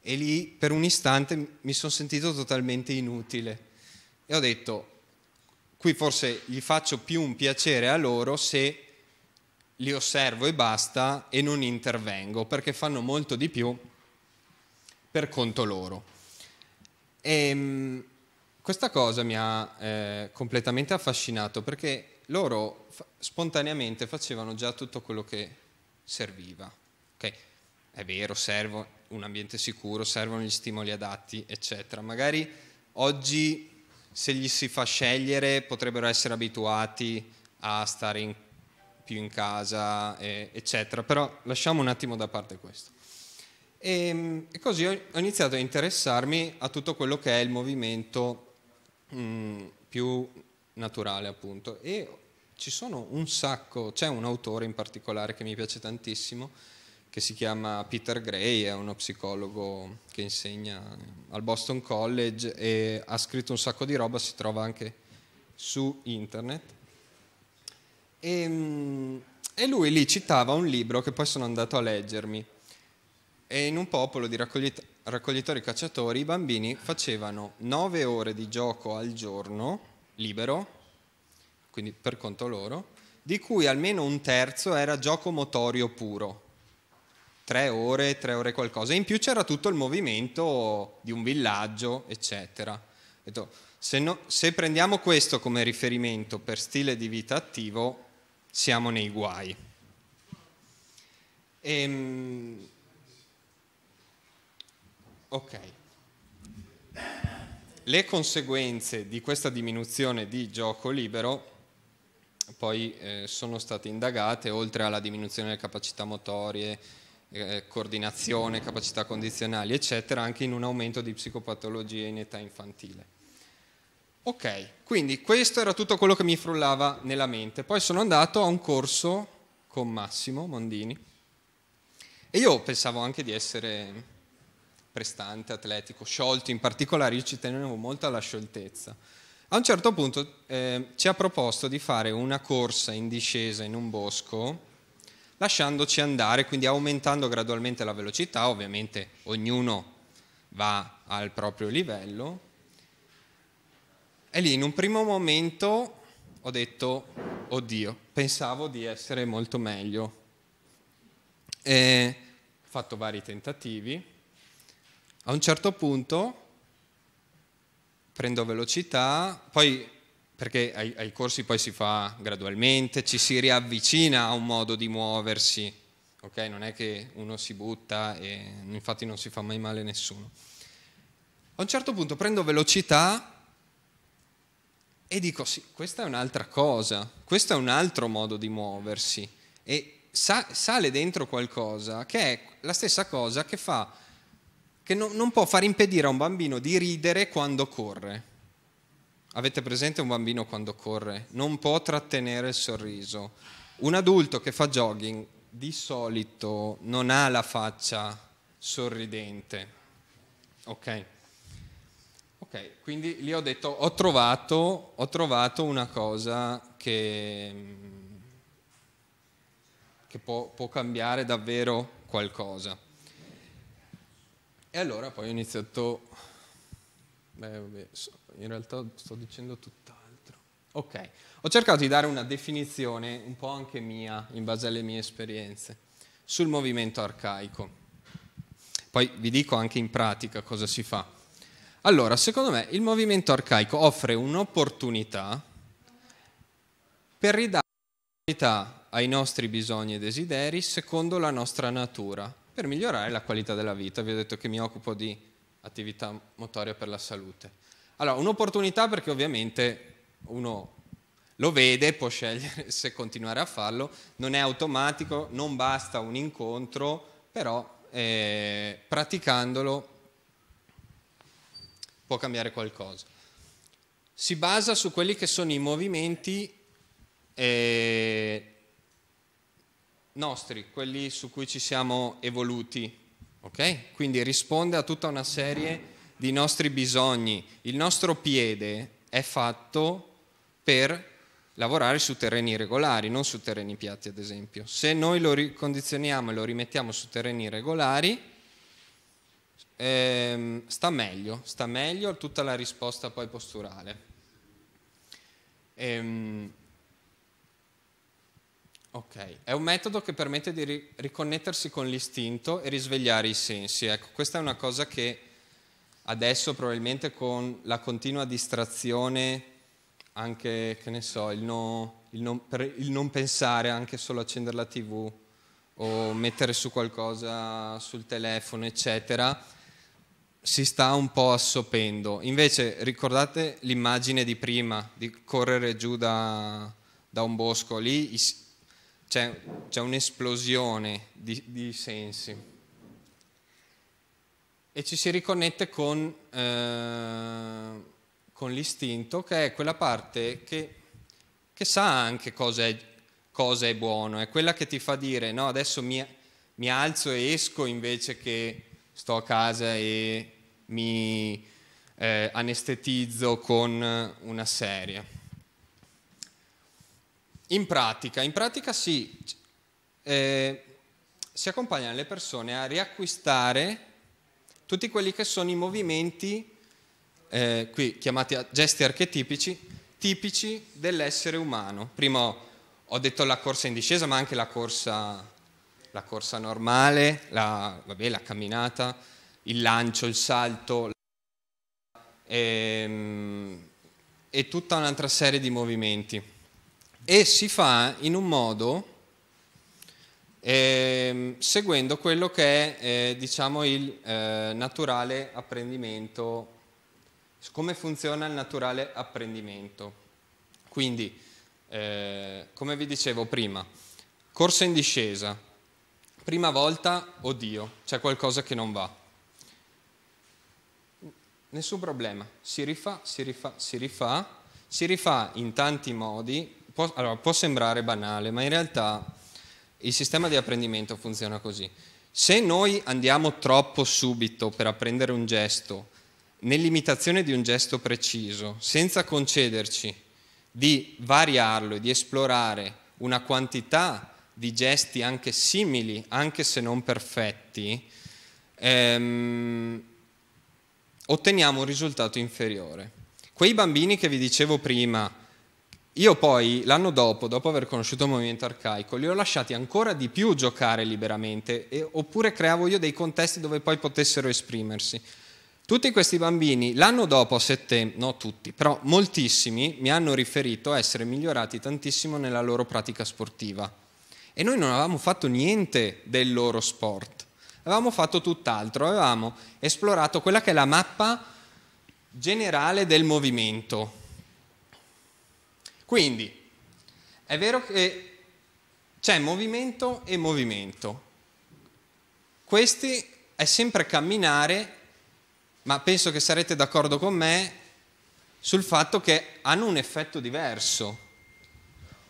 e lì per un istante mi sono sentito totalmente inutile e ho detto Qui forse gli faccio più un piacere a loro se li osservo e basta e non intervengo, perché fanno molto di più per conto loro. E, ehm, questa cosa mi ha eh, completamente affascinato perché loro spontaneamente facevano già tutto quello che serviva. Okay? È vero, serve un ambiente sicuro, servono gli stimoli adatti, eccetera. Magari oggi se gli si fa scegliere potrebbero essere abituati a stare in, più in casa, e, eccetera. Però lasciamo un attimo da parte questo. E, ehm, e, così ho, iniziato a interessarmi a tutto quello che è il movimento mh, mm, più naturale, appunto. E ci sono un sacco, c'è un autore in particolare che mi piace tantissimo, che si chiama Peter Gray, è uno psicologo che insegna al Boston College e ha scritto un sacco di roba, si trova anche su internet. E, ehm, e lui lì citava un libro che poi sono andato a leggermi. E in un popolo di raccoglit- raccoglitori cacciatori i bambini facevano 9 ore di gioco al giorno, libero, quindi per conto loro, di cui almeno un terzo era gioco motorio puro, tre ore, tre ore qualcosa. in più c'era tutto il movimento di un villaggio, eccetera. se, no, se prendiamo questo come riferimento per stile di vita attivo, siamo nei guai. Ehm, ok. Le conseguenze di questa diminuzione di gioco libero poi eh, sono state indagate, oltre alla diminuzione delle capacità motorie, eh, coordinazione, capacità condizionali, eccetera, anche in un aumento di psicopatologie in età infantile. Ok, quindi questo era tutto quello che mi frullava nella mente. Poi sono andato a un corso con Massimo Mondini e io pensavo anche di essere prestante, atletico, sciolto, in particolare io ci tenevo molto alla scioltezza. A un certo punto eh, ci ha proposto di fare una corsa in discesa in un bosco lasciandoci andare, quindi aumentando gradualmente la velocità, ovviamente ognuno va al proprio livello. E lì in un primo momento ho detto, oddio, pensavo di essere molto meglio. E ho fatto vari tentativi. A un certo punto prendo velocità, poi perché ai, ai, corsi poi si fa gradualmente, ci si riavvicina a un modo di muoversi, ok? Non è che uno si butta e infatti non si fa mai male a nessuno. A un certo punto prendo velocità e dico sì, questa è un'altra cosa, questo è un altro modo di muoversi e sa, sale dentro qualcosa che è la stessa cosa che fa, che no, non può far impedire a un bambino di ridere quando corre Avete presente un bambino quando corre? Non può trattenere il sorriso. Un adulto che fa jogging di solito non ha la faccia sorridente. Ok? Ok, quindi lì ho detto, ho trovato, ho trovato una cosa che, che può, può cambiare davvero qualcosa. E allora poi ho iniziato Beh, vabbè, in realtà sto dicendo tutt'altro. Ok, ho cercato di dare una definizione un po' anche mia, in base alle mie esperienze, sul movimento arcaico. Poi vi dico anche in pratica cosa si fa. Allora, secondo me il movimento arcaico offre un'opportunità per ridare qualità ai nostri bisogni e desideri secondo la nostra natura, per migliorare la qualità della vita. Vi ho detto che mi occupo di attività motoria per la salute. Allora, un'opportunità perché ovviamente uno lo vede, può scegliere *laughs* se continuare a farlo, non è automatico, non basta un incontro, però eh, praticandolo può cambiare qualcosa. Si basa su quelli che sono i movimenti eh, nostri, quelli su cui ci siamo evoluti ok? Quindi risponde a tutta una serie di nostri bisogni. Il nostro piede è fatto per lavorare su terreni regolari, non su terreni piatti ad esempio. Se noi lo ricondizioniamo e lo rimettiamo su terreni regolari, ehm, sta meglio, sta meglio tutta la risposta poi posturale. Ehm, Ok, è un metodo che permette di ri- riconnettersi con l'istinto e risvegliare i sensi. Ecco, questa è una cosa che adesso probabilmente con la continua distrazione, anche, che ne so, il, no, il, non, il non pensare, anche solo accendere la tv o mettere su qualcosa sul telefono, eccetera, si sta un po' assopendo. Invece ricordate l'immagine di prima, di correre giù da, da un bosco, lì i, c'è, c'è un'esplosione di, di, sensi. E ci si riconnette con, eh, con l'istinto, che è quella parte che, che sa anche cosa è, cosa è, buono, è quella che ti fa dire no, adesso mi, mi alzo e esco invece che sto a casa e mi eh, anestetizzo con una serie. In pratica, in pratica sì, eh, si accompagnano le persone a riacquistare tutti quelli che sono i movimenti, eh, qui chiamati gesti archetipici, tipici dell'essere umano. Prima ho detto la corsa in discesa, ma anche la corsa, la corsa normale, la, vabbè, la, camminata, il lancio, il salto, e, ehm, e tutta un'altra serie di movimenti e si fa in un modo eh, seguendo quello che è eh, diciamo il eh, naturale apprendimento, come funziona il naturale apprendimento. Quindi, eh, come vi dicevo prima, corsa in discesa, prima volta, oddio, c'è qualcosa che non va. Nessun problema, si rifà, si rifà, si rifà, si rifà in tanti modi può, allora, può sembrare banale, ma in realtà il sistema di apprendimento funziona così. Se noi andiamo troppo subito per apprendere un gesto, nell'imitazione di un gesto preciso, senza concederci di variarlo e di esplorare una quantità di gesti anche simili, anche se non perfetti, ehm, otteniamo un risultato inferiore. Quei bambini che vi dicevo prima, io poi, l'anno dopo, dopo aver conosciuto il movimento arcaico, li ho lasciati ancora di più giocare liberamente, e, oppure creavo io dei contesti dove poi potessero esprimersi. Tutti questi bambini, l'anno dopo, a settembre, no tutti, però moltissimi, mi hanno riferito a essere migliorati tantissimo nella loro pratica sportiva. E noi non avevamo fatto niente del loro sport, avevamo fatto tutt'altro, avevamo esplorato quella che è la mappa generale del movimento, quindi, è vero che c'è movimento e movimento. Questi è sempre camminare, ma penso che sarete d'accordo con me sul fatto che hanno un effetto diverso.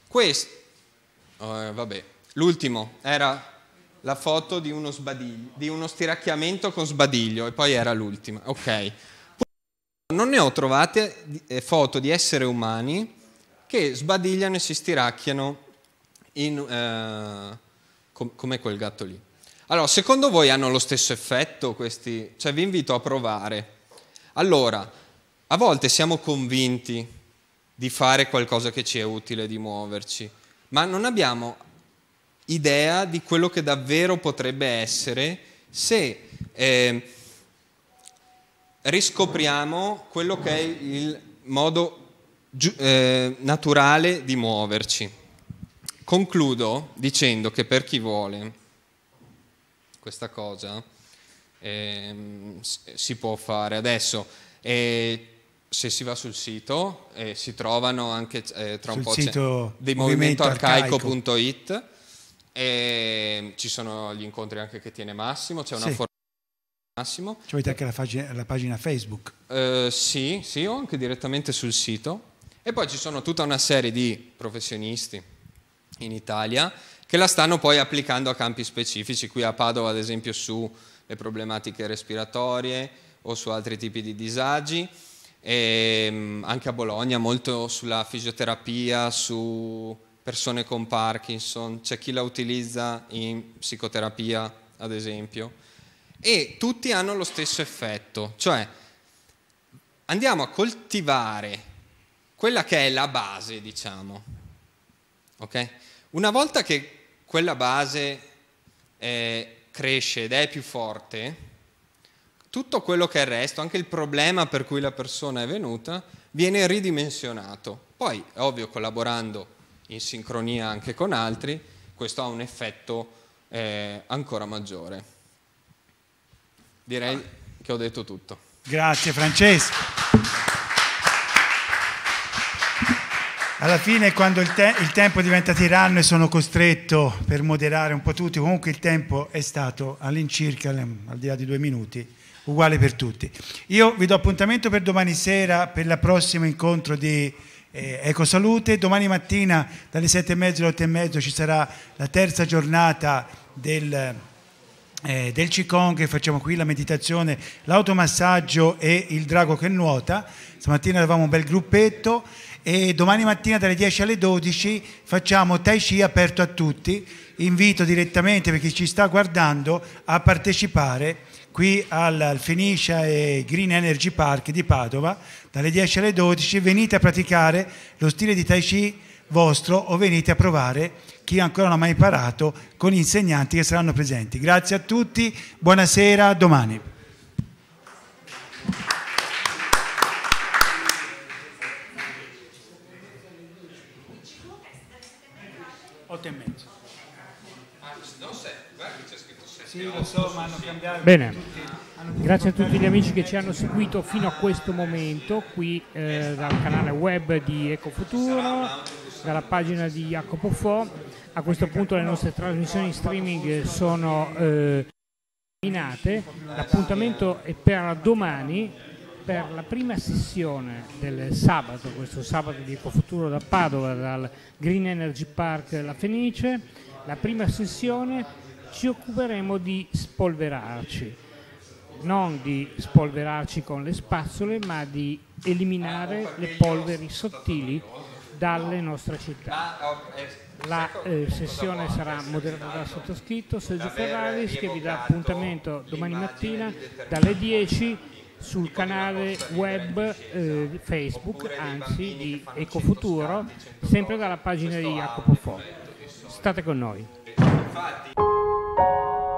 Questo, oh, eh, vabbè, l'ultimo era la foto di uno, di uno stiracchiamento con sbadiglio e poi era l'ultima, ok. Non ne ho trovate eh, foto di esseri umani che sbadigliano e si stiracchiano in, eh, com- come quel gatto lì. Allora, secondo voi hanno lo stesso effetto questi? Cioè, vi invito a provare. Allora, a volte siamo convinti di fare qualcosa che ci è utile, di muoverci, ma non abbiamo idea di quello che davvero potrebbe essere se eh, riscopriamo quello che è il modo eh, naturale di muoverci. Concludo dicendo che per chi vuole questa cosa eh, si può fare adesso. Eh, se si va sul sito eh, si trovano anche eh, tra un sul po' di movimentoarcaico.it eh, ci sono gli incontri anche che tiene Massimo c'è una sì. formazione Massimo c'è anche la, la, pagina Facebook eh, sì, sì o anche direttamente sul sito e poi ci sono tutta una serie di professionisti in Italia che la stanno poi applicando a campi specifici, qui a Padova ad esempio sulle problematiche respiratorie o su altri tipi di disagi, e ehm, anche a Bologna molto sulla fisioterapia, su persone con Parkinson, c'è chi la utilizza in psicoterapia ad esempio, e tutti hanno lo stesso effetto, cioè andiamo a coltivare quella che è la base, diciamo. Okay? Una volta che quella base eh, cresce ed è più forte, tutto quello che è il resto, anche il problema per cui la persona è venuta, viene ridimensionato. Poi, è ovvio, collaborando in sincronia anche con altri, questo ha un effetto eh, ancora maggiore. Direi ah. che ho detto tutto. Grazie Francesco. Alla fine quando il, te il, tempo diventa tiranno e sono costretto per moderare un po' tutti, comunque il tempo è stato all'incirca, al di là di due minuti, uguale per tutti. Io vi do appuntamento per domani sera per il prossimo incontro di eh, Ecosalute, domani mattina dalle sette e mezzo alle otto e mezzo ci sarà la terza giornata del... Eh, del Qigong che facciamo qui, la meditazione, l'automassaggio e il drago che nuota. Stamattina eravamo un bel gruppetto e domani mattina dalle 10 alle 12 facciamo Tai Chi aperto a tutti. Invito direttamente per chi ci sta guardando a partecipare qui al, Fenicia e Green Energy Park di Padova dalle 10 alle 12. Venite a praticare lo stile di Tai Chi vostro o venite a provare chi ancora non ha mai imparato con gli insegnanti che saranno presenti. Grazie a tutti, buonasera, domani. 8 e mezzo. Bene, grazie a tutti gli amici che ci hanno seguito fino a questo momento qui eh, dal canale web di Ecofuturo, dalla pagina di Jacopo Fo. A questo punto le nostre trasmissioni in streaming sono eh, terminate. L'appuntamento è per domani per la prima sessione del sabato, questo sabato di Ecofuturo da Padova, dal Green Energy Park La Fenice. La prima sessione ci occuperemo di spolverarci, non di spolverarci con le spazzole, ma di eliminare le polveri sottili dalle nostre città. La eh, sessione sarà moderata dal sottoscritto Sergio Ferraris che vi dà appuntamento domani mattina dalle 10 sul canale web eh, Facebook, anzi di Ecofuturo, sempre dalla pagina di Jacopo Fo. State con noi.